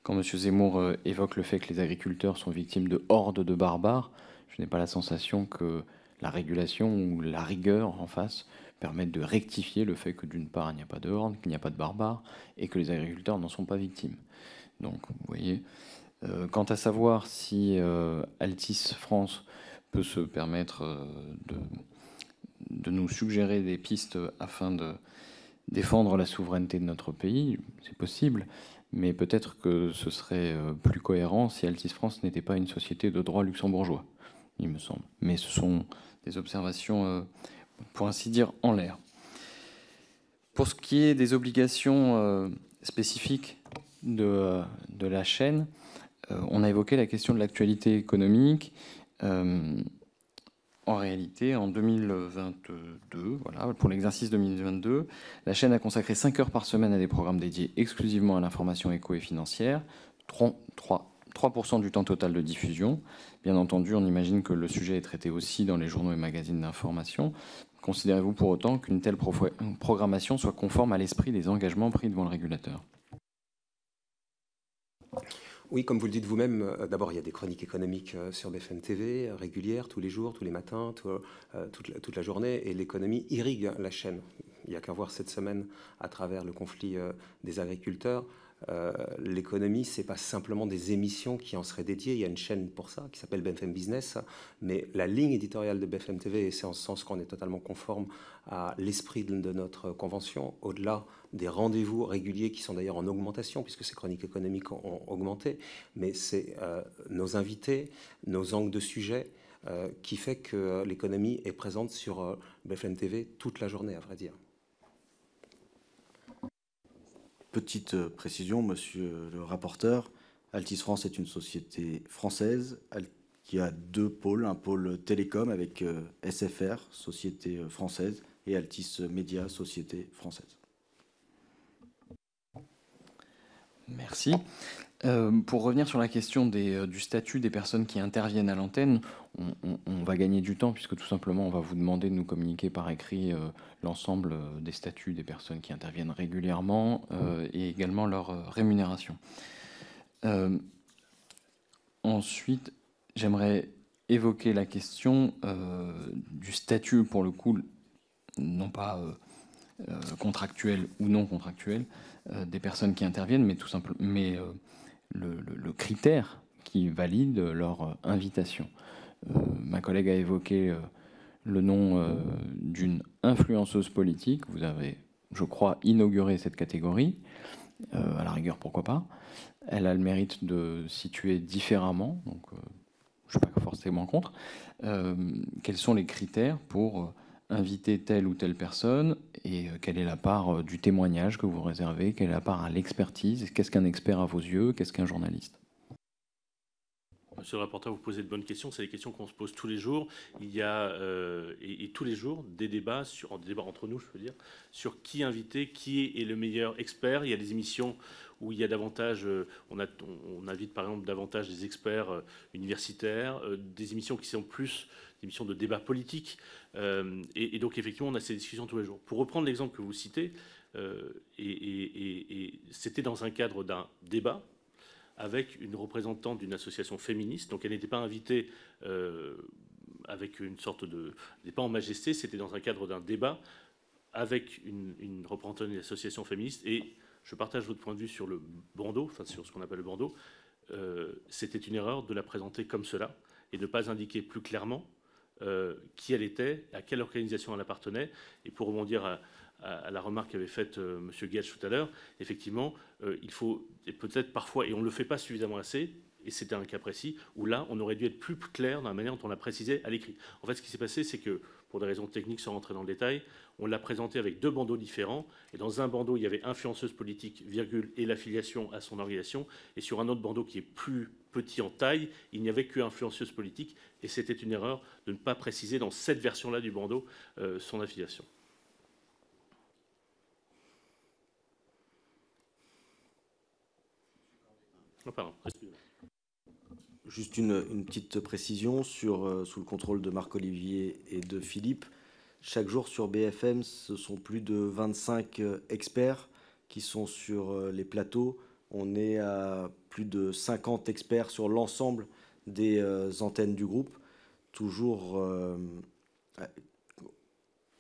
Quand M. Zemmour euh, évoque le fait que les agriculteurs sont victimes de hordes de barbares, je n'ai pas la sensation que la régulation ou la rigueur en face permettre de rectifier le fait que d'une part il n'y a pas de horde, qu'il n'y a pas de barbares, et que les agriculteurs n'en sont pas victimes. Donc vous voyez, euh, quant à savoir si euh, Altis France peut se permettre euh, de, de, nous suggérer des pistes afin de défendre la souveraineté de notre pays, c'est possible, mais peut-être que ce serait plus cohérent si Altis France n'était pas une société de droit luxembourgeois, il me semble. Mais ce sont des observations pour ainsi dire, en l'air. Pour ce qui est des obligations euh, spécifiques de, la chaîne, euh, on a évoqué la question de l'actualité économique. Euh, en réalité, en 2022, pour l'exercice 2022, la chaîne a consacré 5 heures par semaine à des programmes dédiés exclusivement à l'information éco et financière, 3 du temps total de diffusion. Bien entendu, on imagine que le sujet est traité aussi dans les journaux et magazines d'information, Considérez-vous pour autant qu'une telle programmation soit conforme à l'esprit des engagements pris devant le régulateur oui, comme vous le dites vous-même, euh, d'abord, il y a des chroniques économiques euh, sur BFM TV, euh, régulières, tous les jours, tous les matins, toute, la journée, et l'économie irrigue la chaîne. Il n'y a qu'à voir cette semaine à travers le conflit euh, des agriculteurs. Euh, l'économie, c'est pas simplement des émissions qui en seraient dédiées. Il y a une chaîne pour ça qui s'appelle BFM Business, mais la ligne éditoriale de BFM TV, et c'est en ce sens qu'on est totalement conforme à l'esprit de notre convention, au-delà des rendez-vous réguliers qui sont d'ailleurs en augmentation, puisque ces chroniques économiques ont augmenté, mais c'est euh, nos invités, nos angles de sujet. Euh, qui fait que l'économie est présente sur BFM TV toute la journée, à vrai dire. Petite euh, précision, monsieur le rapporteur, Altis France est une société française qui a deux pôles, un pôle télécom avec euh, SFR, société euh, française, et Altis Média, société française. Merci. Euh, pour revenir sur la question euh, du statut des personnes qui interviennent à l'antenne, on, va gagner du temps puisque tout simplement on va vous demander de nous communiquer par écrit euh, l'ensemble des statuts des personnes qui interviennent régulièrement et également leur rémunération. ensuite, j'aimerais évoquer la question du statut pour le coup, non pas contractuel ou non contractuel, des personnes qui interviennent, mais tout simplement, mais le, critère qui valide leur euh, invitation. Euh, ma collègue a évoqué euh, le nom d'une influenceuse politique. Vous avez, je crois, inauguré cette catégorie. à la rigueur, pourquoi pas. Elle a le mérite de situer différemment, donc je ne suis pas forcément contre. quels sont les critères pour inviter telle ou telle personne et euh, quelle est la part euh, du témoignage que vous réservez, quelle est la part à l'expertise, qu'est-ce qu'un expert à vos yeux, qu'est-ce qu'un journaliste Monsieur le rapporteur, vous posez de bonnes questions. C'est des questions qu'on se pose tous les jours. Il y a, euh, et, tous les jours, des débats, sur, des entre nous, je veux dire, sur qui inviter, qui est le meilleur expert. Il y a des émissions où il y a davantage, on, a, on, invite par exemple davantage des experts universitaires, des émissions qui sont plus missions de débat politique. Euh, et, donc, effectivement, on a ces discussions tous les jours. Pour reprendre l'exemple que vous citez, euh, et, c'était dans un cadre d'un débat avec une représentante d'une association féministe. Donc, elle n'était pas invitée euh, avec une sorte de. Elle pas en majesté, c'était dans un cadre d'un débat avec une, représentante d'une association féministe. Et je partage votre point de vue sur le bandeau, enfin, sur ce qu'on appelle le bandeau. c'était une erreur de la présenter comme cela et de ne pas indiquer plus clairement euh, qui elle était, à quelle organisation elle appartenait. Et pour rebondir à, la remarque qu'avait faite euh, M. Gage tout à l'heure, effectivement, euh, il faut peut-être parfois, et on ne le fait pas suffisamment assez, et c'était un cas précis, où là, on aurait dû être plus clair dans la manière dont on l'a précisé à l'écrit. En fait, ce qui s'est passé, c'est que, pour des raisons techniques, sans rentrer dans le détail, on l'a présenté avec deux bandeaux différents, et dans un bandeau, il y avait influenceuse politique, virgule, et l'affiliation à son organisation, et sur un autre bandeau qui est plus petit en taille, il n'y avait qu'une influenceuse politique, et c'était une erreur de ne pas préciser dans cette version-là du bandeau euh, son affiliation. Ah, Juste une, petite précision sur, euh, sous le contrôle de Marc-Olivier et de Philippe. Chaque jour sur BFM, ce sont plus de 25 euh, experts qui sont sur les plateaux. On est à plus de 50 experts sur l'ensemble des euh, antennes du groupe, toujours euh,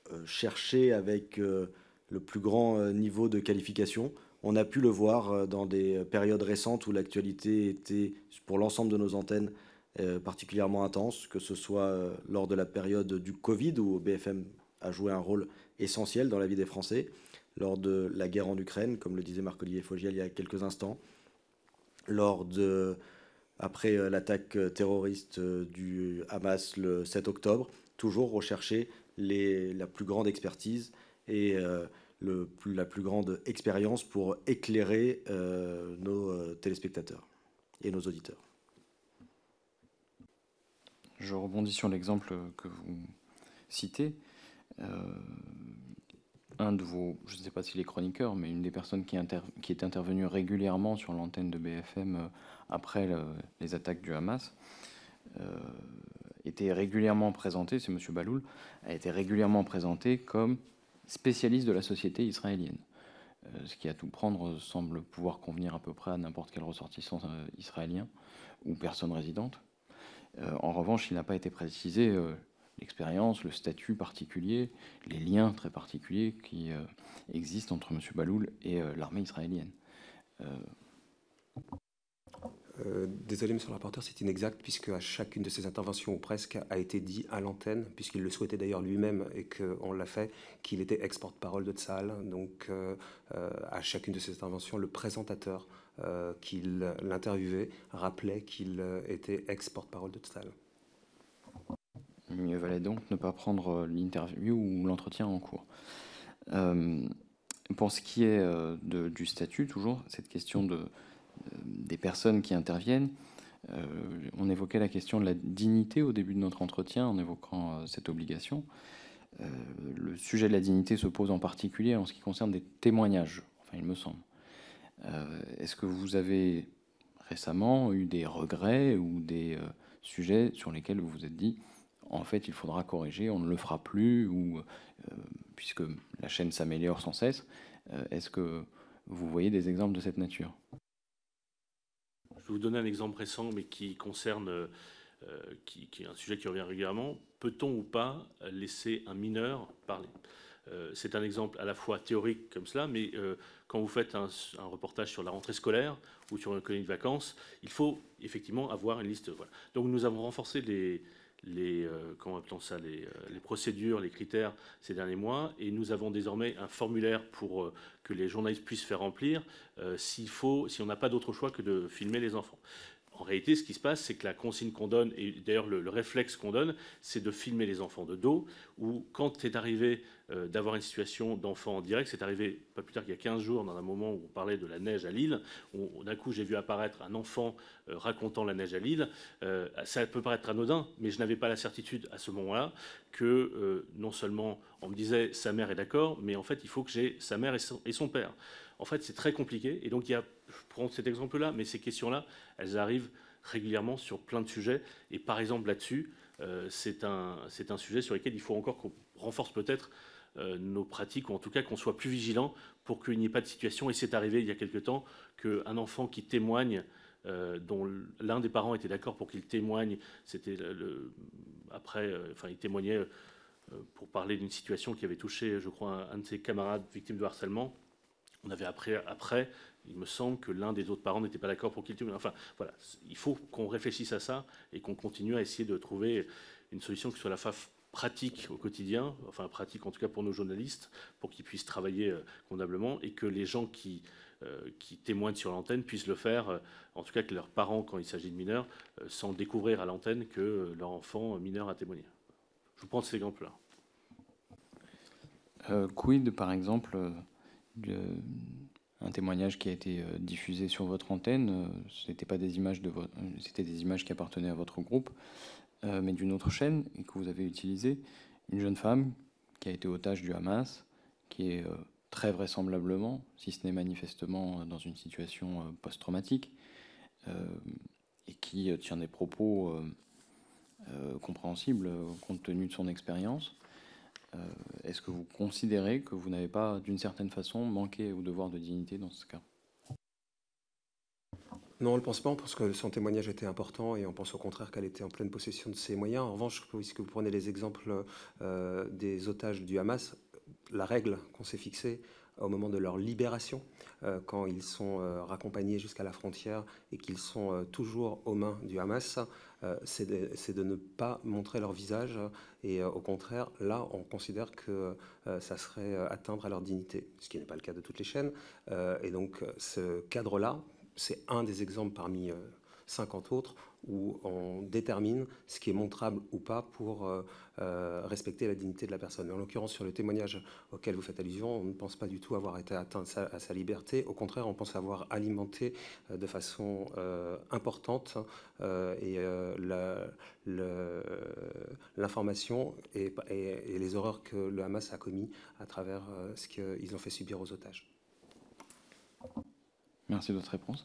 euh, cherchés avec le plus grand niveau de qualification. On a pu le voir dans des périodes récentes où l'actualité était pour l'ensemble de nos antennes particulièrement intense, que ce soit lors de la période du Covid où BFM a joué un rôle essentiel dans la vie des Français, lors de la guerre en Ukraine, comme le disait Marc-Olivier Fogiel il y a quelques instants, lors de, après euh, l'attaque euh, terroriste euh, du Hamas le 7 octobre, toujours rechercher les, la plus grande expertise et le, la plus grande expérience pour éclairer nos téléspectateurs et nos auditeurs. Je rebondis sur l'exemple que vous citez un de vos, je ne sais pas si les chroniqueurs, mais une des personnes qui, qui est intervenue régulièrement sur l'antenne de BFM euh, après les attaques du Hamas, euh, était régulièrement présenté, c'est M. Baloul, a été régulièrement présenté comme spécialiste de la société israélienne. Euh, ce qui, à tout prendre, semble pouvoir convenir à peu près à n'importe quel ressortissant israélien ou personne résidente. en revanche, il n'a pas été précisé l'expérience, le statut particulier, les liens très particuliers qui euh, existent entre M. Baloul et euh, l'armée israélienne. Euh. désolé, monsieur le rapporteur, c'est inexact, puisque à chacune de ces interventions, ou presque, a été dit à l'antenne, puisqu'il le souhaitait d'ailleurs lui-même et qu'on l'a fait, qu'il était ex-porte-parole de Tzal. Donc, à chacune de ses interventions, le présentateur qui qu'il l'interviewait rappelait qu'il était ex-porte-parole de Tzal. Mieux valait donc ne pas prendre euh, l'interview ou l'entretien en cours. Euh, pour ce qui est euh, du statut, toujours cette question des personnes qui interviennent, on évoquait la question de la dignité au début de notre entretien en évoquant cette obligation. le sujet de la dignité se pose en particulier en ce qui concerne des témoignages, enfin il me semble. Est-ce que vous avez récemment eu des regrets ou des sujets sur lesquels vous vous êtes dit en fait, il faudra corriger, on ne le fera plus, ou euh, puisque la chaîne s'améliore sans cesse. Euh, est-ce que vous voyez des exemples de cette nature Je vais vous donner un exemple récent, mais qui concerne, euh, qui, est un sujet qui revient régulièrement. Peut-on ou pas laisser un mineur parler c'est un exemple à la fois théorique comme cela, mais quand vous faites un, reportage sur la rentrée scolaire ou sur une colonie de vacances, il faut effectivement avoir une liste. Voilà. Donc nous avons renforcé les, les, euh, ça, euh, les, procédures, les critères ces derniers mois. Et nous avons désormais un formulaire pour euh, que les journalistes puissent faire remplir s'il faut, si on n'a pas d'autre choix que de filmer les enfants. En réalité, ce qui se passe, c'est que la consigne qu'on donne, et d'ailleurs le, réflexe qu'on donne, c'est de filmer les enfants de dos, ou quand c'est arrivé euh, d'avoir une situation d'enfant en direct, c'est arrivé pas plus tard qu'il y a 15 jours, dans un moment où on parlait de la neige à Lille, d'un coup j'ai vu apparaître un enfant euh, racontant la neige à Lille, euh, ça peut paraître anodin, mais je n'avais pas la certitude à ce moment-là que non seulement on me disait sa mère est d'accord, mais en fait il faut que j'ai sa mère et son père. En fait c'est très compliqué, et donc il y a je prends cet exemple-là, mais ces questions-là, elles arrivent régulièrement sur plein de sujets. Et par exemple là-dessus, euh, c'est un, un, sujet sur lequel il faut encore qu'on renforce peut-être euh, nos pratiques, ou en tout cas qu'on soit plus vigilant pour qu'il n'y ait pas de situation. Et c'est arrivé il y a quelque temps qu'un enfant qui témoigne, euh, dont l'un des parents était d'accord pour qu'il témoigne, c'était le, après, enfin il témoignait pour parler d'une situation qui avait touché, je crois, un, de ses camarades victimes de harcèlement. On avait appris après il me semble que l'un des autres parents n'était pas d'accord pour qu'il tue. Enfin, voilà, il faut qu'on réfléchisse à ça et qu'on continue à essayer de trouver une solution qui soit la faf pratique au quotidien, enfin pratique en tout cas pour nos journalistes, pour qu'ils puissent travailler euh, convenablement et que les gens qui, euh, qui témoignent sur l'antenne puissent le faire, euh, en tout cas que leurs parents, quand il s'agit de mineurs, sans découvrir à l'antenne que leur enfant mineur a témoigné. Je vous prends cet exemple-là. quid, par exemple, de, un témoignage qui a été euh, diffusé sur votre antenne. Euh, c'était pas des images de votre, euh, c'était des images qui appartenaient à votre groupe, mais d'une autre chaîne et que vous avez utilisée. Une jeune femme qui a été otage du Hamas, qui est très vraisemblablement, si ce n'est manifestement, dans une situation post-traumatique et qui tient des propos compréhensibles compte tenu de son expérience. Euh, est-ce que vous considérez que vous n'avez pas, d'une certaine façon, manqué au devoir de dignité dans ce cas non, on ne le pense pas, on pense que son témoignage était important et on pense au contraire qu'elle était en pleine possession de ses moyens. En revanche, puisque vous prenez les exemples euh, des otages du Hamas, la règle qu'on s'est fixée, au moment de leur libération, euh, quand ils sont euh, raccompagnés jusqu'à la frontière et qu'ils sont euh, toujours aux mains du Hamas, c'est de, ne pas montrer leur visage. Et au contraire, là, on considère que ça serait atteindre à leur dignité, ce qui n'est pas le cas de toutes les chaînes. et donc, ce cadre-là, c'est un des exemples parmi 50 autres où on détermine ce qui est montrable ou pas pour euh, euh, respecter la dignité de la personne. En l'occurrence, sur le témoignage auquel vous faites allusion, on ne pense pas du tout avoir été atteint à sa liberté. Au contraire, on pense avoir alimenté euh, de façon importante et l'information et, et, les horreurs que le Hamas a commis à travers ce qu'ils ont fait subir aux otages. Merci de votre réponse.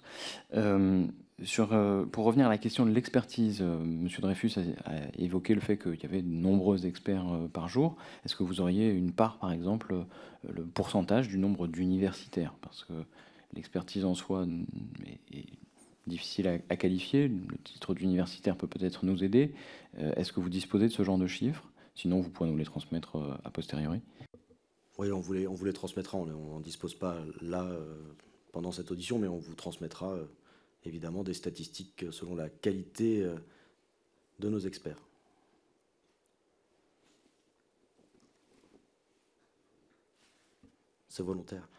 Euh, pour revenir à la question de l'expertise, euh, Monsieur M. Dreyfus a, évoqué le fait qu'il y avait de nombreux experts euh, par jour. Est-ce que vous auriez une part, par exemple, le pourcentage du nombre d'universitaires Parce que l'expertise en soi mm, est, difficile à, qualifier. Le titre d'universitaire peut peut-être nous aider. Est-ce que vous disposez de ce genre de chiffres Sinon, vous pourrez nous les transmettre a posteriori. Oui, on vous les, on vous les transmettra. On ne dispose pas là pendant cette audition, mais on vous transmettra évidemment des statistiques selon la qualité euh, de nos experts. C'est volontaire.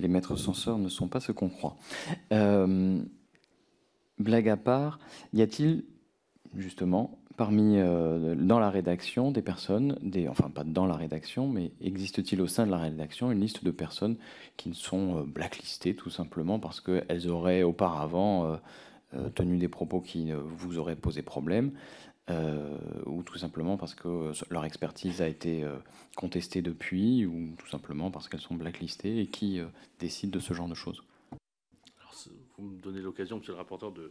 Les maîtres censeurs ne sont pas ce qu'on croit. Euh, blague à part, y a-t-il justement parmi, euh, dans la rédaction, des personnes, enfin pas dans la rédaction, mais existe-t-il au sein de la rédaction une liste de personnes qui ne sont euh, blacklistées tout simplement parce qu'elles auraient auparavant euh, tenu des propos qui vous auraient posé problème ou tout simplement parce que leur expertise a été contestée depuis, ou tout simplement parce qu'elles sont blacklistées et qui décident de ce genre de choses. vous me donnez l'occasion, Monsieur le rapporteur, de,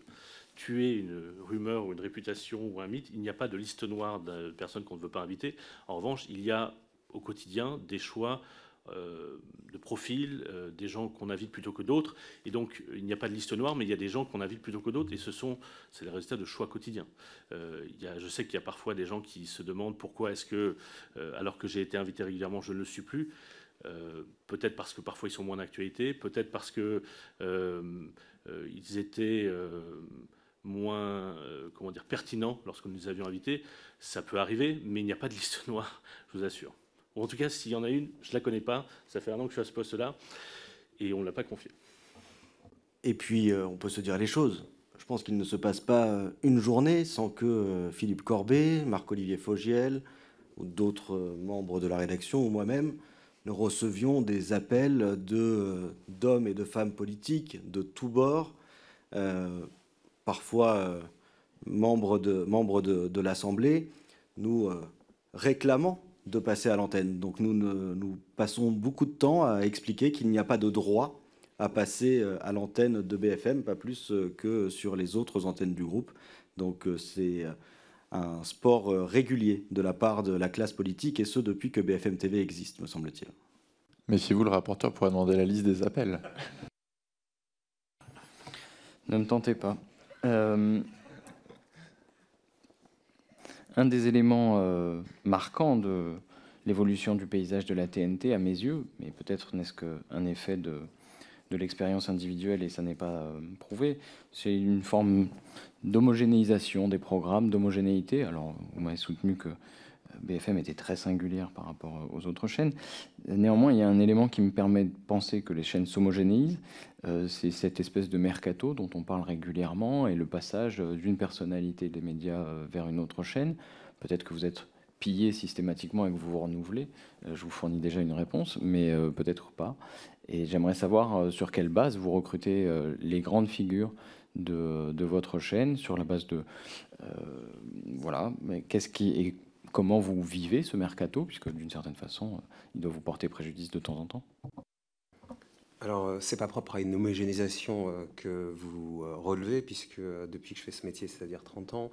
tuer une rumeur ou une réputation ou un mythe, il n'y a pas de liste noire de personnes qu'on ne veut pas inviter. En revanche, il y a au quotidien des choix euh, de profil, euh, des gens qu'on invite plutôt que d'autres. Et donc, il n'y a pas de liste noire, mais il y a des gens qu'on invite plutôt que d'autres. Et ce sont, c'est le résultat de choix quotidiens. Euh, il y je sais qu'il y a parfois des gens qui se demandent pourquoi est-ce que, alors que j'ai été invité régulièrement, je ne le suis plus. peut-être parce que parfois ils sont moins d'actualité, peut-être parce que ils étaient moins euh, comment dire, pertinent lorsque nous les avions invités. Ça peut arriver, mais il n'y a pas de liste noire, je vous assure. en tout cas, s'il y en a une, je ne la connais pas. Ça fait un an que je suis à ce poste-là et on ne l'a pas confié. Et puis, euh, on peut se dire les choses. Je pense qu'il ne se passe pas euh, une journée sans que Philippe Corbet, Marc-Olivier Fogiel, ou d'autres membres de la rédaction, ou moi-même, nous recevions des appels d'hommes et de femmes politiques de tous bords. Euh, parfois euh, membres de, membres de, l'Assemblée, nous euh, réclamant de passer à l'antenne. Donc nous, nous passons beaucoup de temps à expliquer qu'il n'y a pas de droit à passer euh, à l'antenne de BFM, pas plus que sur les autres antennes du groupe. Donc c'est un sport régulier de la part de la classe politique, et ce depuis que BFM TV existe, me semble-t-il. Mais si vous le rapporteur pourrait demander la liste des appels. Ne me tentez pas. Euh, un des éléments euh, marquants de l'évolution du paysage de la TNT, à mes yeux, mais peut-être n'est-ce qu'un effet de, l'expérience individuelle et ça n'est pas euh, prouvé, c'est une forme d'homogénéisation des programmes, d'homogénéité. Alors, vous m'avez soutenu que BFM était très singulière par rapport euh, aux autres chaînes. Néanmoins, il y a un élément qui me permet de penser que les chaînes s'homogénéisent, euh, c'est cette espèce de mercato dont on parle régulièrement et le passage euh, d'une personnalité des médias vers une autre chaîne. Peut-être que vous êtes pillé systématiquement et que vous vous renouvelez. je vous fournis déjà une réponse, mais peut-être pas. Et j'aimerais savoir sur quelle base vous recrutez les grandes figures de, votre chaîne sur la base de voilà, mais qu'est-ce qui est comment vous vivez ce mercato, puisque d'une certaine façon, il doit vous porter préjudice de temps en temps. Alors, euh, c'est pas propre à une homogénéisation euh, que vous euh, relevez, puisque depuis que je fais ce métier, c'est-à-dire 30 ans,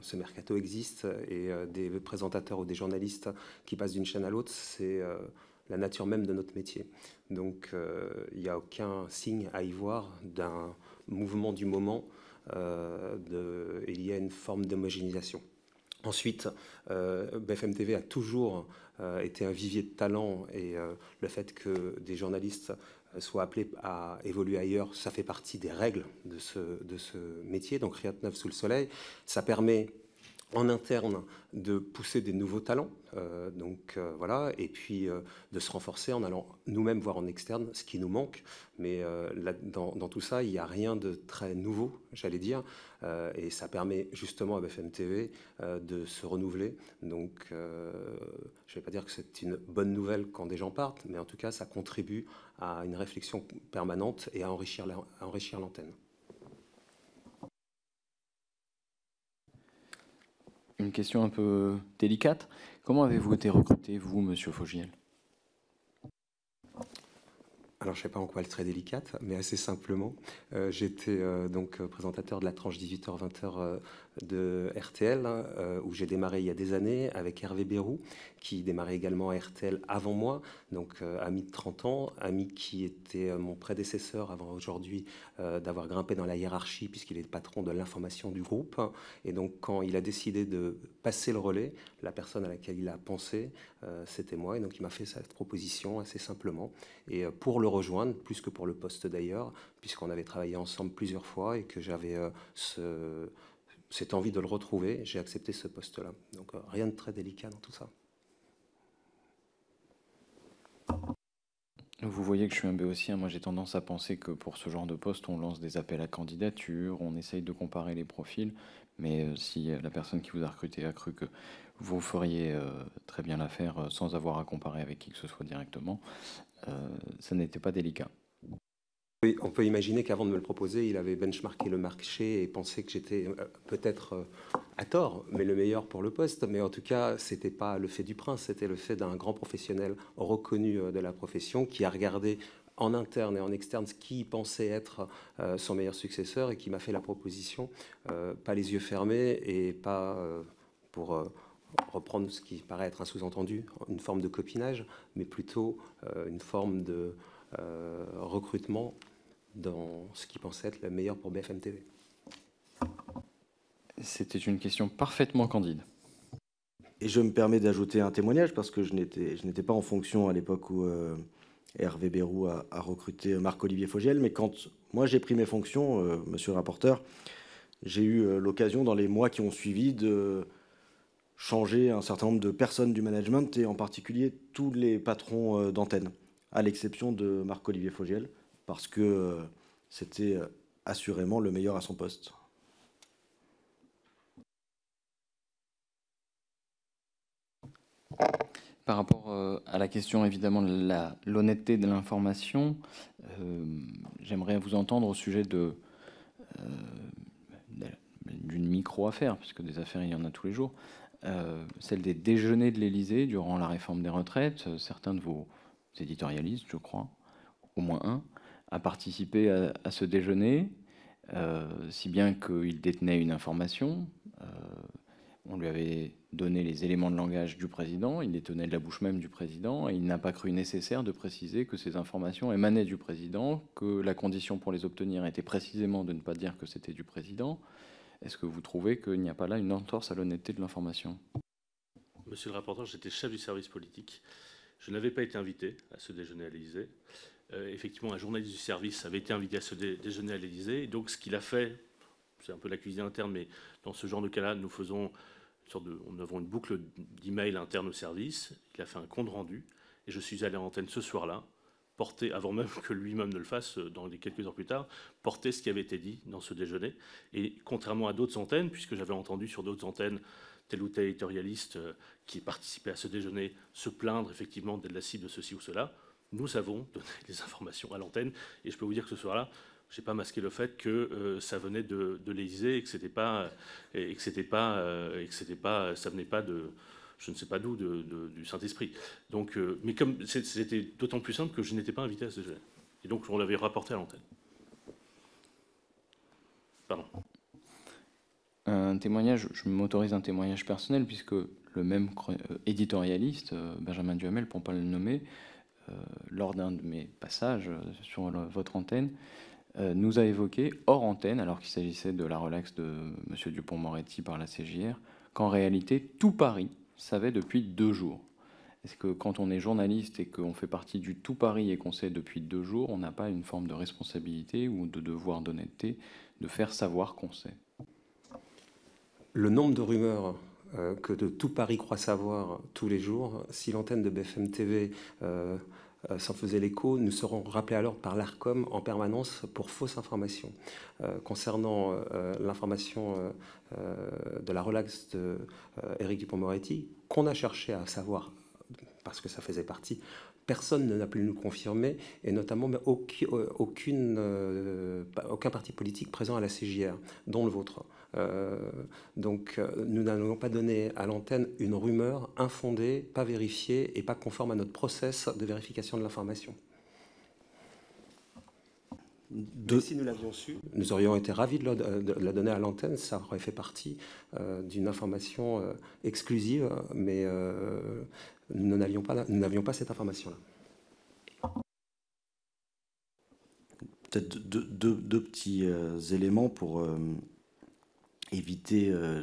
ce mercato existe et des présentateurs ou des journalistes qui passent d'une chaîne à l'autre, c'est la nature même de notre métier. Donc, il n'y a aucun signe à y voir d'un mouvement du moment. il y a une forme d'homogénéisation. Ensuite, euh, BFM TV a toujours euh, été un vivier de talent et euh, le fait que des journalistes soient appelés à évoluer ailleurs, ça fait partie des règles de ce, de ce métier. Donc Riot Neuf sous le soleil, ça permet en interne de pousser des nouveaux talents, euh, donc euh, voilà, et puis euh, de se renforcer en allant nous-mêmes voir en externe ce qui nous manque. Mais dans, tout ça, il n'y a rien de très nouveau, j'allais dire, et ça permet justement à BFM TV de se renouveler. Donc, je ne vais pas dire que c'est une bonne nouvelle quand des gens partent, mais en tout cas, ça contribue à une réflexion permanente et à enrichir l'antenne. une question un peu délicate. Comment avez-vous été recruté, vous, monsieur Fogiel alors, je ne sais pas en quoi elle serait délicate, mais assez simplement. Euh, j'étais euh, donc présentateur de la tranche 18h-20h de RTL, hein, euh, où j'ai démarré il y a des années avec Hervé Bérou, qui démarrait également à RTL avant moi, donc euh, ami de 30 ans, ami qui était euh, mon prédécesseur avant aujourd'hui d'avoir grimpé dans la hiérarchie, puisqu'il est le patron de l'information du groupe. Et donc quand il a décidé de passer le relais, la personne à laquelle il a pensé, c'était moi. Et donc il m'a fait cette proposition assez simplement. Et pour le rejoindre, plus que pour le poste d'ailleurs, puisqu'on avait travaillé ensemble plusieurs fois et que j'avais ce cette envie de le retrouver, j'ai accepté ce poste-là. Donc euh, rien de très délicat dans tout ça. Vous voyez que je suis un aussi, hein, moi j'ai tendance à penser que pour ce genre de poste, on lance des appels à candidature, on essaye de comparer les profils, mais euh, si la personne qui vous a recruté a cru que vous feriez euh, très bien l'affaire sans avoir à comparer avec qui que ce soit directement, ça n'était pas délicat on peut imaginer qu'avant de me le proposer, il avait benchmarké le marché et pensé que j'étais euh, peut-être euh, à tort, mais le meilleur pour le poste. Mais en tout cas, ce n'était pas le fait du prince, c'était le fait d'un grand professionnel reconnu euh, de la profession qui a regardé en interne et en externe ce qui pensait être son meilleur successeur et qui m'a fait la proposition, pas les yeux fermés et pas pour reprendre ce qui paraît être un sous-entendu, une forme de copinage, mais plutôt une forme de recrutement dans ce qui pensait être le meilleur pour BFM TV. C'était une question parfaitement candide. Et je me permets d'ajouter un témoignage parce que je n'étais pas en fonction à l'époque où euh, Hervé Bérou a, recruté Marc-Olivier Fogiel, mais quand moi j'ai pris mes fonctions, euh, monsieur le rapporteur, j'ai eu euh, l'occasion dans les mois qui ont suivi de changer un certain nombre de personnes du management et en particulier tous les patrons d'antenne, à l'exception de Marc-Olivier Fogiel parce que euh, c'était euh, assurément le meilleur à son poste. Par rapport euh, à la question évidemment de l'honnêteté de l'information, j'aimerais vous entendre au sujet de d'une micro-affaire, puisque des affaires il y en a tous les jours, celle des déjeuners de l'Elysée durant la réforme des retraites. Certains de vos éditorialistes, je crois, au moins un, a participé à, ce déjeuner, euh, si bien qu'il détenait une information. Euh, on lui avait donné les éléments de langage du président, il les tenait de la bouche même du président, et il n'a pas cru nécessaire de préciser que ces informations émanaient du président, que la condition pour les obtenir était précisément de ne pas dire que c'était du président. Est-ce que vous trouvez qu'il n'y a pas là une entorse à l'honnêteté de l'information Monsieur le rapporteur, j'étais chef du service politique. Je n'avais pas été invité à ce déjeuner à l'Elysée. Euh, effectivement, un journaliste du service avait été invité à se déjeuner à l'Elysée, donc, ce qu'il a fait, c'est un peu la cuisine interne, mais dans ce genre de cas-là, nous faisons sorte de, avons une boucle d'email interne au service. Il a fait un compte rendu, et je suis allé en antenne ce soir-là, porter, avant même que lui-même ne le fasse, euh, dans les quelques heures plus tard, porter ce qui avait été dit dans ce déjeuner. Et contrairement à d'autres antennes, puisque j'avais entendu sur d'autres antennes tel ou tel éditorialiste euh, qui participait à ce déjeuner se plaindre effectivement de la cible de ceci ou cela, nous avons donné les informations à l'antenne, et je peux vous dire que ce soir-là, je n'ai pas masqué le fait que euh, ça venait de, l'Elysée l'Élysée et que c'était pas, euh, et que c'était pas, euh, et que c'était pas, ça venait pas de, je ne sais pas d'où, du Saint-Esprit. Donc, mais comme c'était d'autant plus simple que je n'étais pas invité à ce sujet. et donc on l'avait rapporté à l'antenne. Pardon. Un témoignage, je m'autorise un témoignage personnel puisque le même éditorialiste, Benjamin Duhamel, pour ne pas le nommer, euh, lors d'un de mes passages euh, sur votre antenne, euh, nous a évoqué, hors antenne, alors qu'il s'agissait de la relaxe de M. Dupont-Moretti par la CJR, qu'en réalité, tout Paris savait depuis deux jours. Est-ce que quand on est journaliste et qu'on fait partie du tout Paris et qu'on sait depuis deux jours, on n'a pas une forme de responsabilité ou de devoir d'honnêteté de faire savoir qu'on sait Le nombre de rumeurs euh, que de tout Paris croit savoir tous les jours. Si l'antenne de BFM TV euh, euh, s'en faisait l'écho, nous serons rappelés alors par l'ARCOM en permanence pour fausse information. concernant l'information de la relax d'Éric Eric Dupont-Moretti, qu'on a cherché à savoir parce que ça faisait partie personne ne n'a pu nous confirmer, et notamment mais aucune, aucun parti politique présent à la CJR, dont le vôtre. Euh, donc euh, nous n'allons pas donner à l'antenne une rumeur infondée, pas vérifiée et pas conforme à notre process de vérification de l'information. Si nous l'avions su, nous aurions été ravis de, euh, la, donner à l'antenne. Ça aurait fait partie d'une information exclusive, mais nous n'avions pas, cette information-là. Peut-être deux, petits éléments pour éviter euh,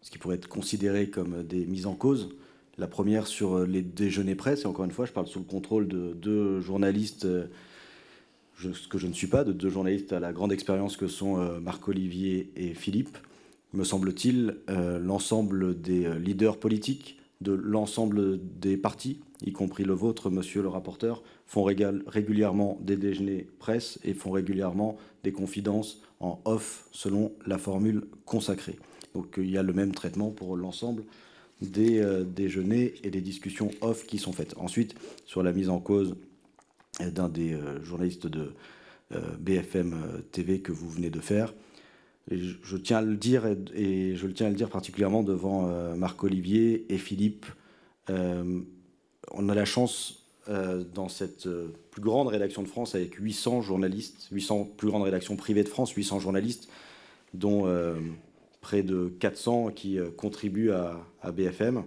ce qui pourrait être considéré comme des mises en cause. La première sur euh, les déjeuners presse, et encore une fois, je parle sous le contrôle de deux journalistes, euh, ce que je ne suis pas, de deux journalistes à la grande expérience que sont Marc-Olivier et Philippe. Me semble-t-il, l'ensemble des leaders politiques de l'ensemble des partis, y compris le vôtre, monsieur le rapporteur, font régulièrement des déjeuners presse et font régulièrement des confidences en off selon la formule consacrée. Donc euh, il y a le même traitement pour l'ensemble des euh, déjeuners et des discussions off qui sont faites. Ensuite, sur la mise en cause euh, d'un des journalistes de BFM TV que vous venez de faire, je, tiens à le dire, et, je le tiens à le dire particulièrement devant euh, Marc Olivier et Philippe. Euh, on a la chance euh, dans cette plus grande rédaction de France avec 800 journalistes, 800 plus grandes rédactions privées de France, 800 journalistes, dont près de 400 qui contribuent à, BFM,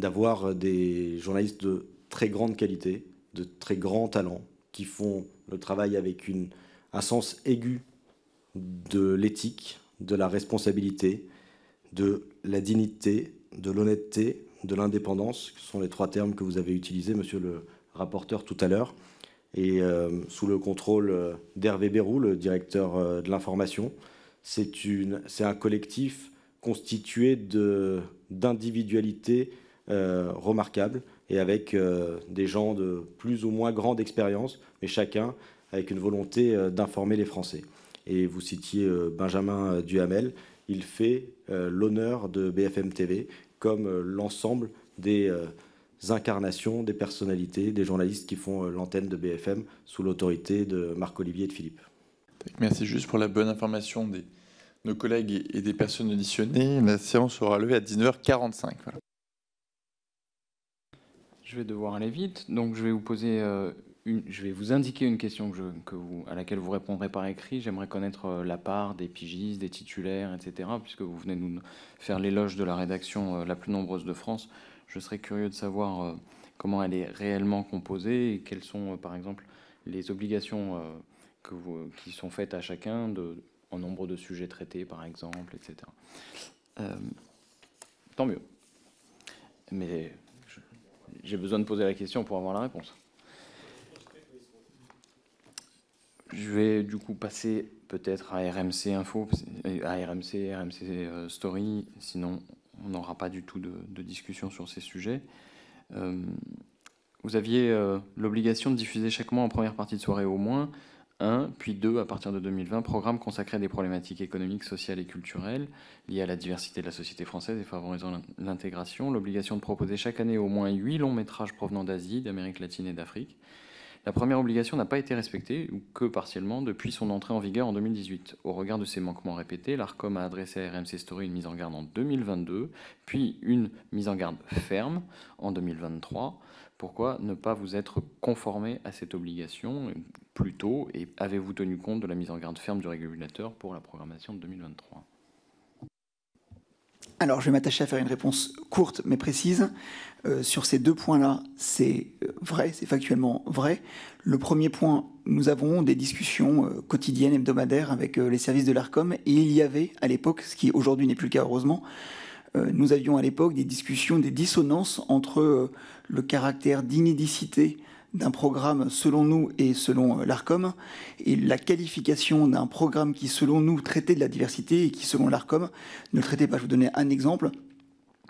d'avoir des journalistes de très grande qualité, de très grands talents, qui font le travail avec une, un sens aigu de l'éthique, de la responsabilité, de la dignité, de l'honnêteté, de l'indépendance, ce sont les trois termes que vous avez utilisés, monsieur le rapporteur, tout à l'heure, et euh, sous le contrôle euh, d'Hervé Bérou, le directeur euh, de l'information. C'est un collectif constitué d'individualités remarquables et avec des gens de plus ou moins grande expérience, mais chacun avec une volonté d'informer les Français et vous citiez euh, Benjamin euh, Duhamel, il fait euh, l'honneur de BFM TV comme l'ensemble des incarnations, des personnalités, des journalistes qui font l'antenne de BFM sous l'autorité de Marc-Olivier et de Philippe. Merci juste pour la bonne information des, nos collègues et des personnes auditionnées. La séance sera levée à 19h45. Voilà. Je vais devoir aller vite, donc je vais vous poser je vais vous indiquer une question que vous, à laquelle vous répondrez par écrit. J'aimerais connaître euh, la part des pigistes, des titulaires, etc., puisque vous venez nous faire l'éloge de la rédaction euh, la plus nombreuse de France. Je serais curieux de savoir euh, comment elle est réellement composée et quelles sont, par exemple, les obligations que vous, qui sont faites à chacun de, en nombre de sujets traités, par exemple, etc. tant mieux. Mais j'ai besoin de poser la question pour avoir la réponse. Je vais du coup passer peut-être à RMC Info, euh, à RMC, RMC euh, Story, sinon on n'aura pas du tout de, discussion sur ces sujets. Euh, vous aviez l'obligation de diffuser chaque mois en première partie de soirée au moins un, puis deux à partir de 2020, programme consacré à des problématiques économiques, sociales et culturelles liées à la diversité de la société française et favorisant l'intégration, l'obligation de proposer chaque année au moins huit longs métrages provenant d'Asie, d'Amérique latine et d'Afrique, la première obligation n'a pas été respectée, ou que partiellement, depuis son entrée en vigueur en 2018. Au regard de ces manquements répétés, l'ARCOM a adressé à RMC Story une mise en garde en 2022, puis une mise en garde ferme en 2023. Pourquoi ne pas vous être conformé à cette obligation euh, plus tôt et avez-vous tenu compte de la mise en garde ferme du régulateur pour la programmation de 2023 alors, je vais m'attacher à faire une réponse courte mais précise. Euh, sur ces deux points-là, c'est euh, vrai, c'est factuellement vrai. Le premier point, nous avons des discussions euh, quotidiennes, hebdomadaires avec les services de l'ARCOM, et il y avait à l'époque, ce qui aujourd'hui n'est plus le cas heureusement, nous avions à l'époque des discussions, des dissonances entre le caractère d'inédicité d'un programme selon nous et selon euh, l'ARCOM, et la qualification d'un programme qui selon nous traitait de la diversité et qui selon l'ARCOM ne le traitait pas. Je vous donner un exemple.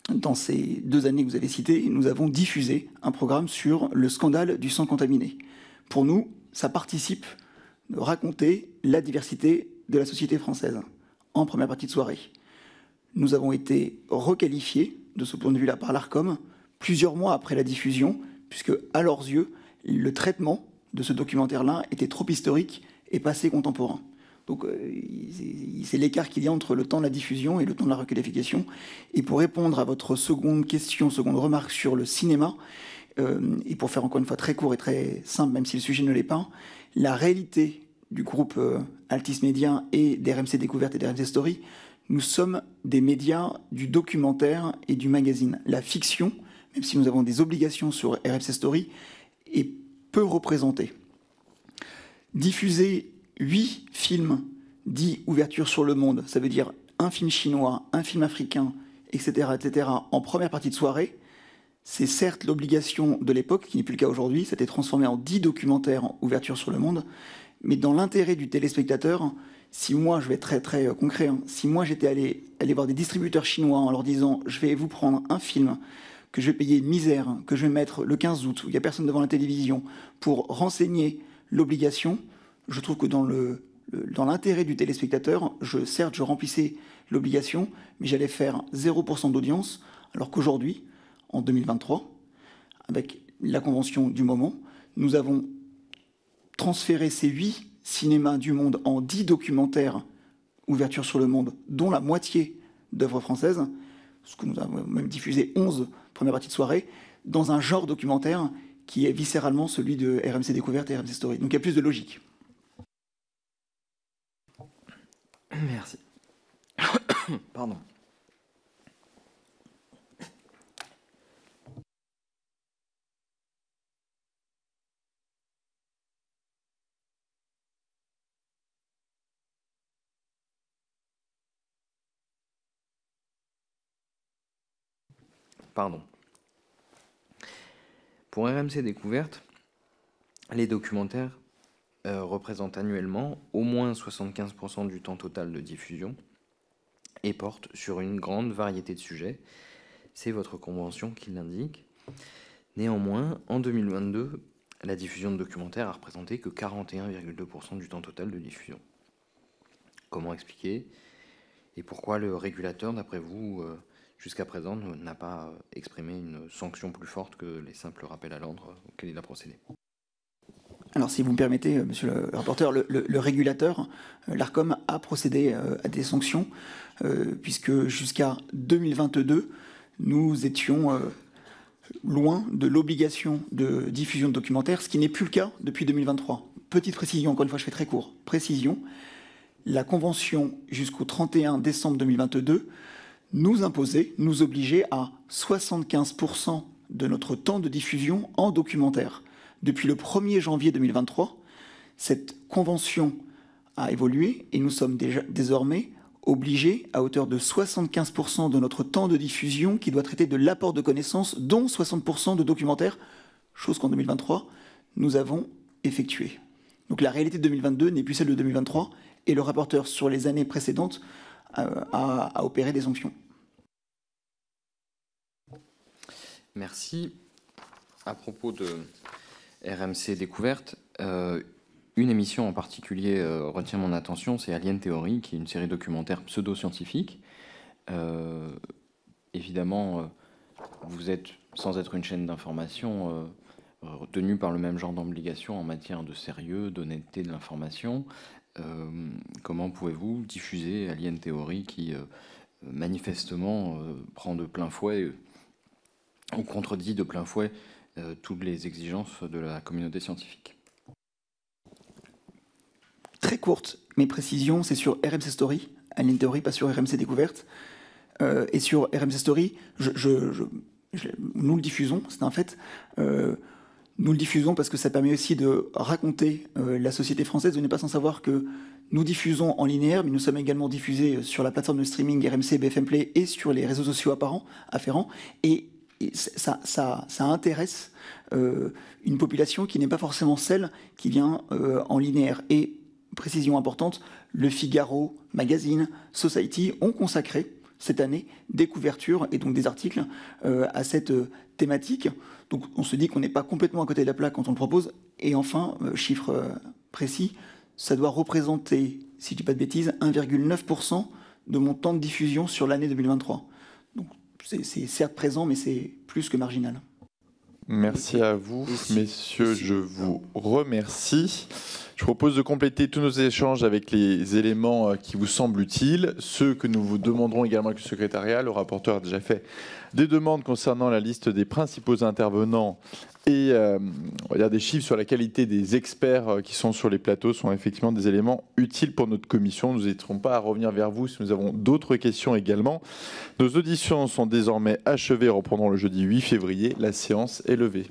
Dans ces deux années que vous avez citées, nous avons diffusé un programme sur le scandale du sang contaminé. Pour nous, ça participe de raconter la diversité de la société française en première partie de soirée. Nous avons été requalifiés de ce point de vue-là par l'ARCOM plusieurs mois après la diffusion, puisque à leurs yeux, le traitement de ce documentaire-là était trop historique et passé contemporain. Donc euh, c'est l'écart qu'il y a entre le temps de la diffusion et le temps de la requalification. Et pour répondre à votre seconde question, seconde remarque sur le cinéma, euh, et pour faire encore une fois très court et très simple, même si le sujet ne l'est pas, la réalité du groupe euh, Altis Média et d'RMC Découverte et d'RMC Story, nous sommes des médias du documentaire et du magazine. La fiction, même si nous avons des obligations sur RMC Story, et peu représenté. Diffuser huit films dits ouverture sur le monde, ça veut dire un film chinois, un film africain, etc., etc., en première partie de soirée, c'est certes l'obligation de l'époque, qui n'est plus le cas aujourd'hui, ça a été transformé en dix documentaires en ouverture sur le monde, mais dans l'intérêt du téléspectateur, si moi, je vais être très très euh, concret, hein, si moi j'étais allé, allé voir des distributeurs chinois en leur disant je vais vous prendre un film que je vais payer une misère, hein, que je vais mettre le 15 août, où il n'y a personne devant la télévision, pour renseigner l'obligation, je trouve que dans l'intérêt du téléspectateur, je, certes, je remplissais l'obligation, mais j'allais faire 0% d'audience, alors qu'aujourd'hui, en 2023, avec la convention du moment, nous avons transféré ces 8 cinémas du monde en 10 documentaires ouvertures sur le monde, dont la moitié d'œuvres françaises, ce que nous avons même diffusé 11 première partie de soirée, dans un genre documentaire qui est viscéralement celui de RMC Découverte et RMC Story. Donc il y a plus de logique. Merci. Pardon. Pardon. Pour RMC Découverte, les documentaires euh, représentent annuellement au moins 75% du temps total de diffusion et portent sur une grande variété de sujets. C'est votre convention qui l'indique. Néanmoins, en 2022, la diffusion de documentaires a représenté que 41,2% du temps total de diffusion. Comment expliquer Et pourquoi le régulateur, d'après vous, euh, jusqu'à présent, n'a pas euh, exprimé une sanction plus forte que les simples rappels à l'ordre auxquels il a procédé. Alors, si vous me permettez, euh, monsieur le rapporteur, le, régulateur, euh, l'ARCOM, a procédé à des sanctions, puisque jusqu'à 2022, nous étions loin de l'obligation de diffusion de documentaires, ce qui n'est plus le cas depuis 2023. Petite précision, encore une fois, je fais très court. Précision, la convention jusqu'au 31 décembre 2022 nous imposer, nous obliger à 75% de notre temps de diffusion en documentaire. Depuis le 1er janvier 2023, cette convention a évolué et nous sommes déjà, désormais obligés à hauteur de 75% de notre temps de diffusion qui doit traiter de l'apport de connaissances, dont 60% de documentaires, chose qu'en 2023, nous avons effectuée. Donc la réalité de 2022 n'est plus celle de 2023 et le rapporteur sur les années précédentes euh, a, a opéré des sanctions. Merci. À propos de RMC Découverte, euh, une émission en particulier euh, retient mon attention, c'est Alien Theory, qui est une série documentaire pseudo-scientifique. Euh, évidemment, vous êtes, sans être une chaîne d'information, retenue par le même genre d'obligation en matière de sérieux, d'honnêteté de l'information. comment pouvez-vous diffuser Alien Theory qui manifestement prend de plein fouet on contredit de plein fouet euh, toutes les exigences de la communauté scientifique. Très courte, mes précisions, c'est sur RMC Story, à Theory, pas sur RMC Découverte. Euh, et sur RMC Story, je, nous le diffusons, c'est un fait. Euh, nous le diffusons parce que ça permet aussi de raconter la société française. Vous n'êtes pas sans savoir que nous diffusons en linéaire, mais nous sommes également diffusés sur la plateforme de streaming RMC BFM Play et sur les réseaux sociaux apparents, afférents. Et ça, ça, intéresse euh, une population qui n'est pas forcément celle qui vient euh, en linéaire. Et, précision importante, le Figaro, Magazine, Society ont consacré cette année des couvertures et donc des articles euh, à cette thématique. Donc on se dit qu'on n'est pas complètement à côté de la plaque quand on le propose. Et enfin, chiffre précis, ça doit représenter, si je ne dis pas de bêtises, 1,9% de mon temps de diffusion sur l'année 2023 c'est certes présent, mais c'est plus que marginal. Merci à vous, messieurs. Je vous remercie. Je propose de compléter tous nos échanges avec les éléments euh, qui vous semblent utiles, ceux que nous vous demanderons également avec le secrétariat. Le rapporteur a déjà fait des demandes concernant la liste des principaux intervenants et euh, des chiffres sur la qualité des experts euh, qui sont sur les plateaux sont effectivement des éléments utiles pour notre commission. Nous n'hésiterons pas à revenir vers vous si nous avons d'autres questions également. Nos auditions sont désormais achevées, reprendront le jeudi 8 février. La séance est levée.